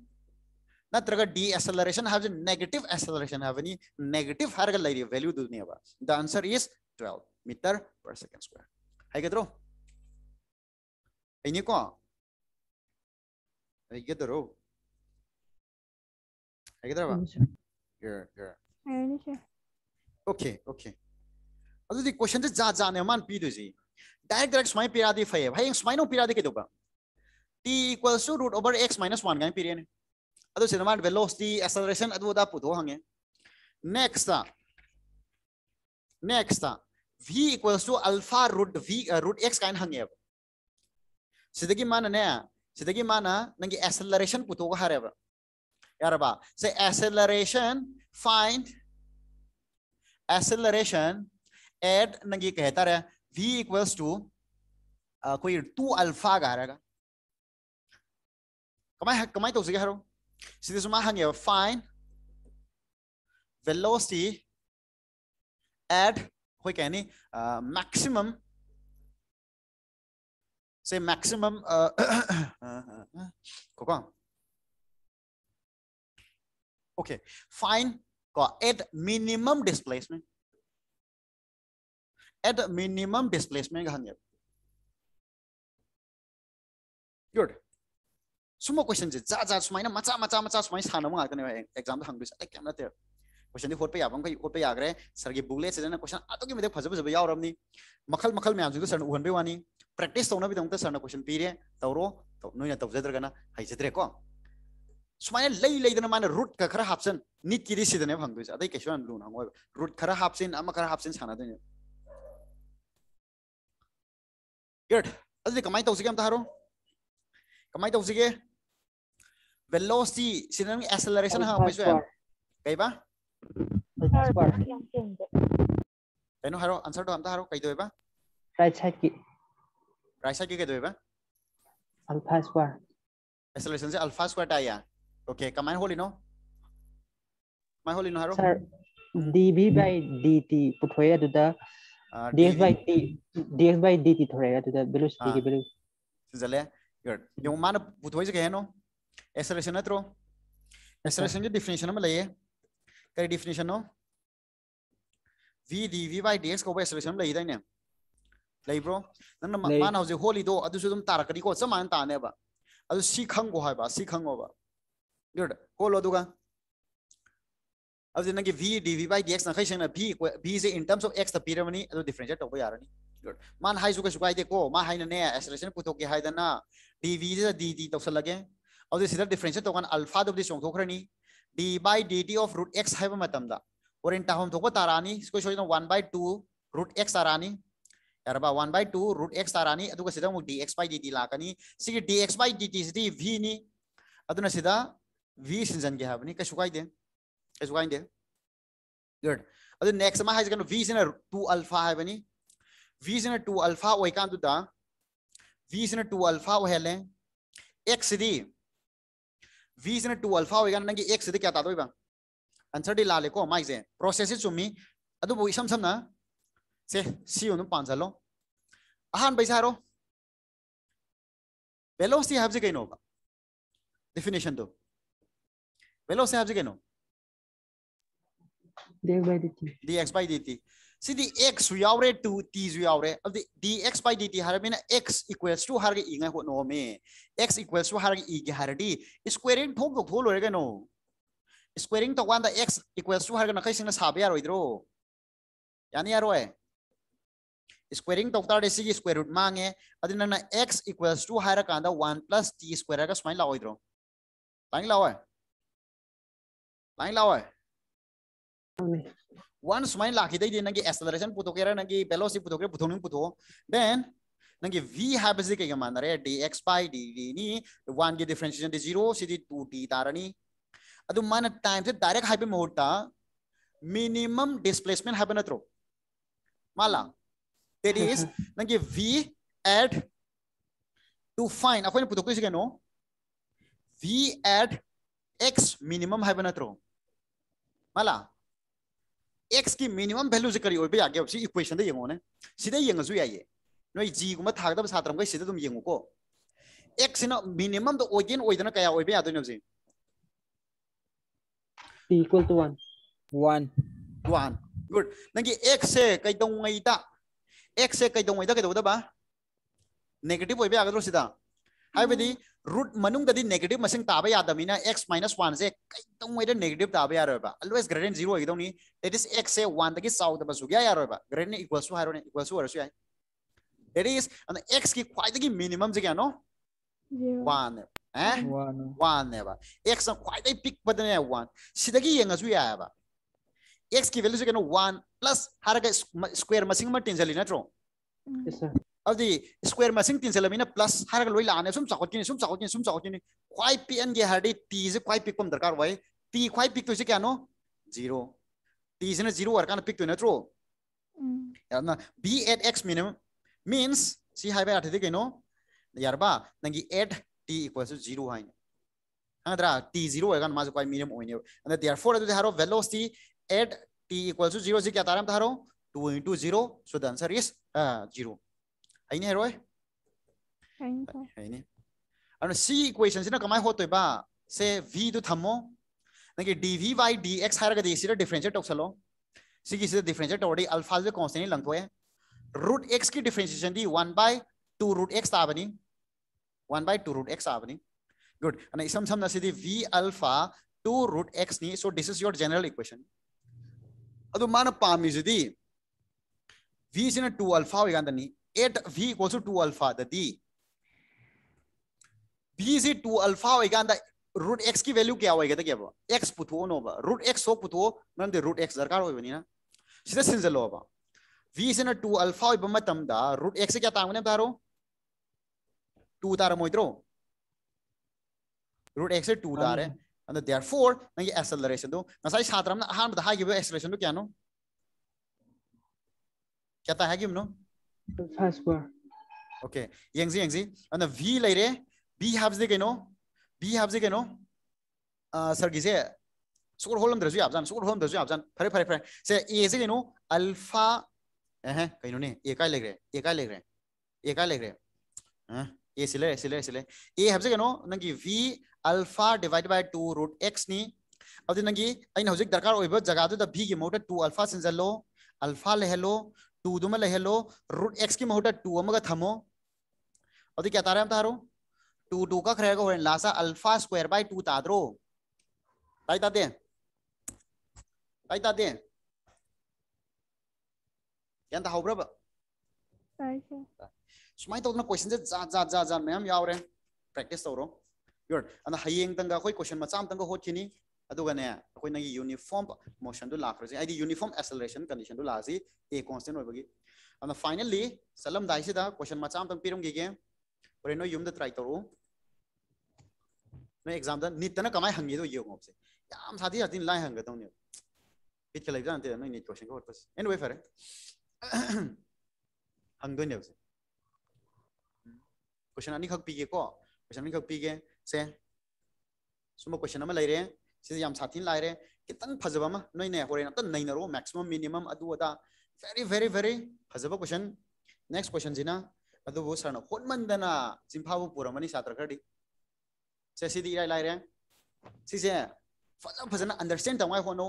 na traga deceleration have a negative acceleration have any negative harga lady value do neva the answer is 12 meter per second square hai gedro ini ko hai gedro hai gedro ba yeah yeah hai ni okay okay अदुदी क्वेश्चन से जा जाने मान पी दो जी डायरेक्ट डायरेक्ट स्माइल पिरादी फये भाई स्माइल नो पिरादी के दो बा t equals to root over x minus 1 gai period adu cinema velocity acceleration adu da puto hange next next v equals to alpha root v uh, root x kain hange sidagi mana ne sidagi mana nangi acceleration puto ga hareba yaraba say acceleration find acceleration at nangi kehta re v equals to uh, कोई टू अल्फा का रहेगा Kamay, kamay tog sige haro. Sini sumahan niya, Fine. velocity at hoy kani uh, maximum say maximum uh, [COUGHS] uh, uh, uh okay Fine. at minimum displacement at minimum displacement good ꯁꯨꯝꯕ ꯀ꯭ꯋꯦꯁꯟꯁꯦ से जा ꯁꯨꯃꯥꯏꯅ ꯃꯆꯥ मचा मचा मचा ꯁꯥꯟꯅꯕ ꯉꯥꯛꯇꯅꯦꯕ ꯑꯦꯛꯖꯥꯝꯗ ꯍꯪꯗꯣꯏꯁꯦ ꯑꯇꯩ ꯀꯩꯝ ꯅꯠꯇꯦꯕ क्वेश्चन होट पे याबम कई पे यागरे सर के बुकलेट से जना क्वेश्चन आतो के मदे फजब जब याव रमनी मखल मखल में आजुग सर उहन बेवानी प्रैक्टिस तोना भी दंगता सर ना क्वेश्चन पीरे तवरो तो नोय ना तवजदर गना हाय जदरे को सुमाने लई लई का खरा हापसन नीट की दिस दने भंग दोस अदै केशन लून हंगो रूट खरा हापसिन अमा खरा हापसिन छाना दने गुड अजदे कमाई हम कमाई velocity sila ng acceleration how much am kay ba kano haro answer do amta haro kay do ba right side ki right side ki kay do ba alpha square acceleration se alpha square ta ya okay kamai holi no mai holi no haro sir dv by dt puthoi adu da dx by t dx by dt thore adu da velocity ki velocity jale your yo man puthoi se kay no एसरेशन है थ्रू एसरेशन की डिफिनेशन में लाइए कई डिफिनेशन हो डी वी बाय डीएक्स को एसरेशन में लाइदा ने लाइब्रो नन मान हो हौजे होली दो अदु से तुम तार करी को समान ताने बा अदु सी खंग हो बा सी खंग हो बा गुड लो दुगा अब जिन v v dv by dx ना खैसन v बी से इन टर्म्स ऑफ x द पिरमनी अदु डिफरेंशिएट तो नहीं गुड मान हाई हाइजु के सुकाई देखो मा हाइनने एसरेशन पुतो के हाई तो हाइदना dv से तो तक लगे अब इस इधर डिफरेंशियल तो कौन अल्फा दब दिस चोंगथोखरनी d by dt of root x वो मतम दा और इन टाइम तो को तारानी इसको शोज़ सोचना 1 by 2 root x तारानी यार बा 1 by 2 root x तारानी अतुक सिद्ध मु dx by dt लाकनी सिगे dx by dt सिदी v नी अतुन सिद्ध v सिंजन के हाबनी कशु काई दे कशु काई दे गुड अतुन नेक्स्ट माह हाइज कन v सिना 2 अल्फा हाइबनी v सिना 2 अल्फा ओइकान दा v सिना 2 अल्फा ओहेले x दी वी is टू अल्फा होगा नंगे x से क्या तादो आंसर डी लाले को माइजे प्रोसेस चुम्मी इसम सम से c उनु पांजलो अहान पैसा रो वेलोसिटी हैव कई कइनो बा डेफिनेशन दो वेलोसिटी हैव जे कइनो d by dt dx by See the x we are to t we are of the dx by dt har mean x equals to har ing ho no me x equals to har e ge har di squaring thong ko phol ore no squaring to one the x equals to har na kai sing na sabe yar oidro yani yar oe squaring to tar desi square root mange adina na x equals to har ka da 1 plus t square ga smai la oidro lang la oe lang la oe वन सुमाय लाखी दे नंगे एक्सेलरेशन पुतो केरा नंगे वेलोसिटी पुतो केरा पुथोनिंग पुतो देन नंगे v हैव इज के मान रहे dx by dt नी वन के डिफरेंशिएशन दे 0 सिदी 2t तारनी अदु मान टाइम से डायरेक्ट हाइपे मोटा मिनिमम डिस्प्लेसमेंट हैव नत्रो माला दैट इज नंगे v at to find अखोने पुतो किस नो v at x minimum have नत्रो माला एक्स की मिनिमम वैल्यू से करी हो यागे सी इक्वेशन ये यंगो सीधे यंगसु याये जी गुमा थाद छात्रम को एक्स ना मिनिमम तो ओगेन ओइदना क्या ओइबे जी इक्वल टू 1 1 1 गुड नंगी एक्स से कई एक्स से कई दंग बा नेगेटिव ओइबे आगदो सीधा root manungdadi negative masing taba yadamina x minus 1 se kaitong waida negative taba yaroba always gradient 0 agidoni that is x se 1 dagi south ba sugya yaroba gradient equals to harone equals to arasu yai that is and x ki khwai dagi minimum je kano 1 eh 1 1 ne ba x na khwai dai pick padane 1 sidagi yengasu yai ba x ki value je kano 1 plus haraga square masing ma tinjali natro yes sir अब स्क्वायर मसिंग तीन सेलमीन प्लस हर लोई लाने सुम चाखोचिनी सुम चाखोचिनी सुम चाखोचिनी ख्वाई पीएनगे हरदी टी से ख्वाई पिकम दरकार हुआ टी ख्वाई पिक तो इसे क्या नो जीरो टी से ना जीरो अरकान पिक तो ना ट्रो यार ना v at x minimum means सी हाई बाय आठ थे कहनो यार बा नंगी एट टी zero जीरो है हाँ टी जीरो मिनिमम होने अंदर देयरफॉर तो हारो velocity at equals to zero से क्या तारम तारो 2 into 0 so the answer is uh, 0 ꯍꯩꯅꯤ ꯍꯥꯏꯔꯣꯏ ꯍꯩꯅꯤ ꯑꯗꯨꯅ ꯁꯤ ꯏꯀ꯭ꯋꯦꯁꯟꯁꯤꯅ ꯀꯃꯥꯏ ꯍꯣꯠꯇꯣꯏꯕ ꯁꯦ v ꯗꯨ ꯊꯝꯃꯣ ꯅꯪꯒꯤ dv by dx ꯍꯥꯏꯔꯒꯗꯤ ꯁꯤꯗ ꯗꯤꯐꯔꯦꯟꯁꯤꯌꯦꯠ ꯇꯧꯁꯜꯂꯣ ꯁꯤꯒꯤꯁꯤꯗ ꯗꯤꯐꯔꯦꯟꯁꯤꯌꯦꯠ ꯇꯧꯔꯗꯤ ꯑꯜꯐꯥꯁꯤꯗ ꯀꯣꯟꯁꯇꯦꯟꯠ ꯂꯪꯊꯣꯛꯑꯦ root x की डिफरेंशिएशन दी 1 by 2 root x ताबनी 1 by 2 root x ताबनी गुड અને ઇસમ સમ ના સીધી v alpha 2 root x ની so this is your general equation અદુ માન પામી જદી v સિન 2 alpha હોય ગાંદની at v equals to 2 alpha, the d. से टू alpha होएगा अंदर root x की value क्या होएगा तो एक्स बा? x पुतो नो root x हो पुतो मतलब दे root x दरकार होए बनी ना सीधा सिंजल हो बा v से ना 2 alpha होए बम्मा root x से क्या तांगने बता रो 2 तारा एक्स root x से 2 तारे and therefore नंगे acceleration दो ना साई छात्र हमने हाँ बता हाँ ये acceleration क्या नो क्या ताहेगी हमने the first word. Okay. Yangzi, yangzi. And the V later, B halves the no. B halves the no. Uh, sir, gize. Score hole on the job. Score home the job. Pare, pare, pare. Say, is it no alpha? Eh, कहीं नहीं एक आई लग रहे एक आई लग रहे एक आई लग रहे हाँ ए सिले सिले सिले ए हब्जे कनो नंगी v alpha divide by 2 root x नी अब नंगी अइन हौजिक दरकार ओइब जगह तो द v के मोटे 2 अल्फा सिंजलो अल्फा ले हेलो टू दुम में लेहलो रूट एक्स की महुटा टू अमग थमो और तो क्या तारे हम तारो टू टू का खरेगा हो लासा अल्फा स्क्वायर बाय टू तादरो ताई ताते ताई ताते क्या था होब्रब सुमाई तो उतना क्वेश्चन से जा जा जा जा मैम याव रे प्रैक्टिस तो रो गुड अन्ना हाई एंग तंगा कोई क्वेश्चन मत मचाम तंगा हो चिनी अदुगने अखोय यूनिफॉर्म मोशन दु लाखरजे आइदि यूनिफॉर्म एक्सेलरेशन कंडीशन दु लाजी ए कॉन्स्टेंट होगी अन फाइनली सलम दाइसे दा क्वेश्चन मचाम तम पिरम गिगे और नो युम द ट्राई करो नो एग्जाम दा नीट तना कमाई हंगे दो योंग ऑप्शन याम साथी साथी लाइ हंगे दो ने नीट क्वेश्चन को बस एनीवे फरे क्वेश्चन अनी पीगे को क्वेश्चन अनी खक पीगे से सुमा क्वेश्चन से लाइरे कितन फजब नई होरें अत नईनरो maximum minimum very very very फजब क्वेश्चन नेक्स्ट क्वेश्चन से सर हॉटमंदना चिंफा पुरमी छात्र खरदी से इराय लाइरे से फज फजन अंडरस्टैंड तमाय होनो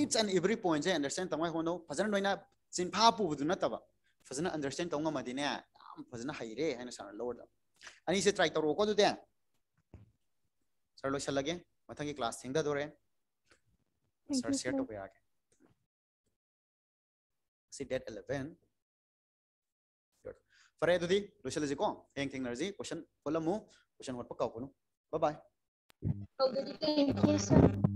ईच एंड एवरी पॉइंट से अंडरस्टैंड तमाय होनो फजन नोइना चिंफा पुबदु नतब फजन अंडरस्टैंड तंगा मदिने याम फजन हाइरे हैन सर लोड अनि से ट्राई तरो सर लो मतलब की क्लास थिंग दोरे सर सेट टू पे आ गए सी डेट 11 गुड फॉर ए दुदी लुशल जी को एंग थिंग नर्जी क्वेश्चन फॉलो मु क्वेश्चन वर्क पक्का को bye bye thank you sir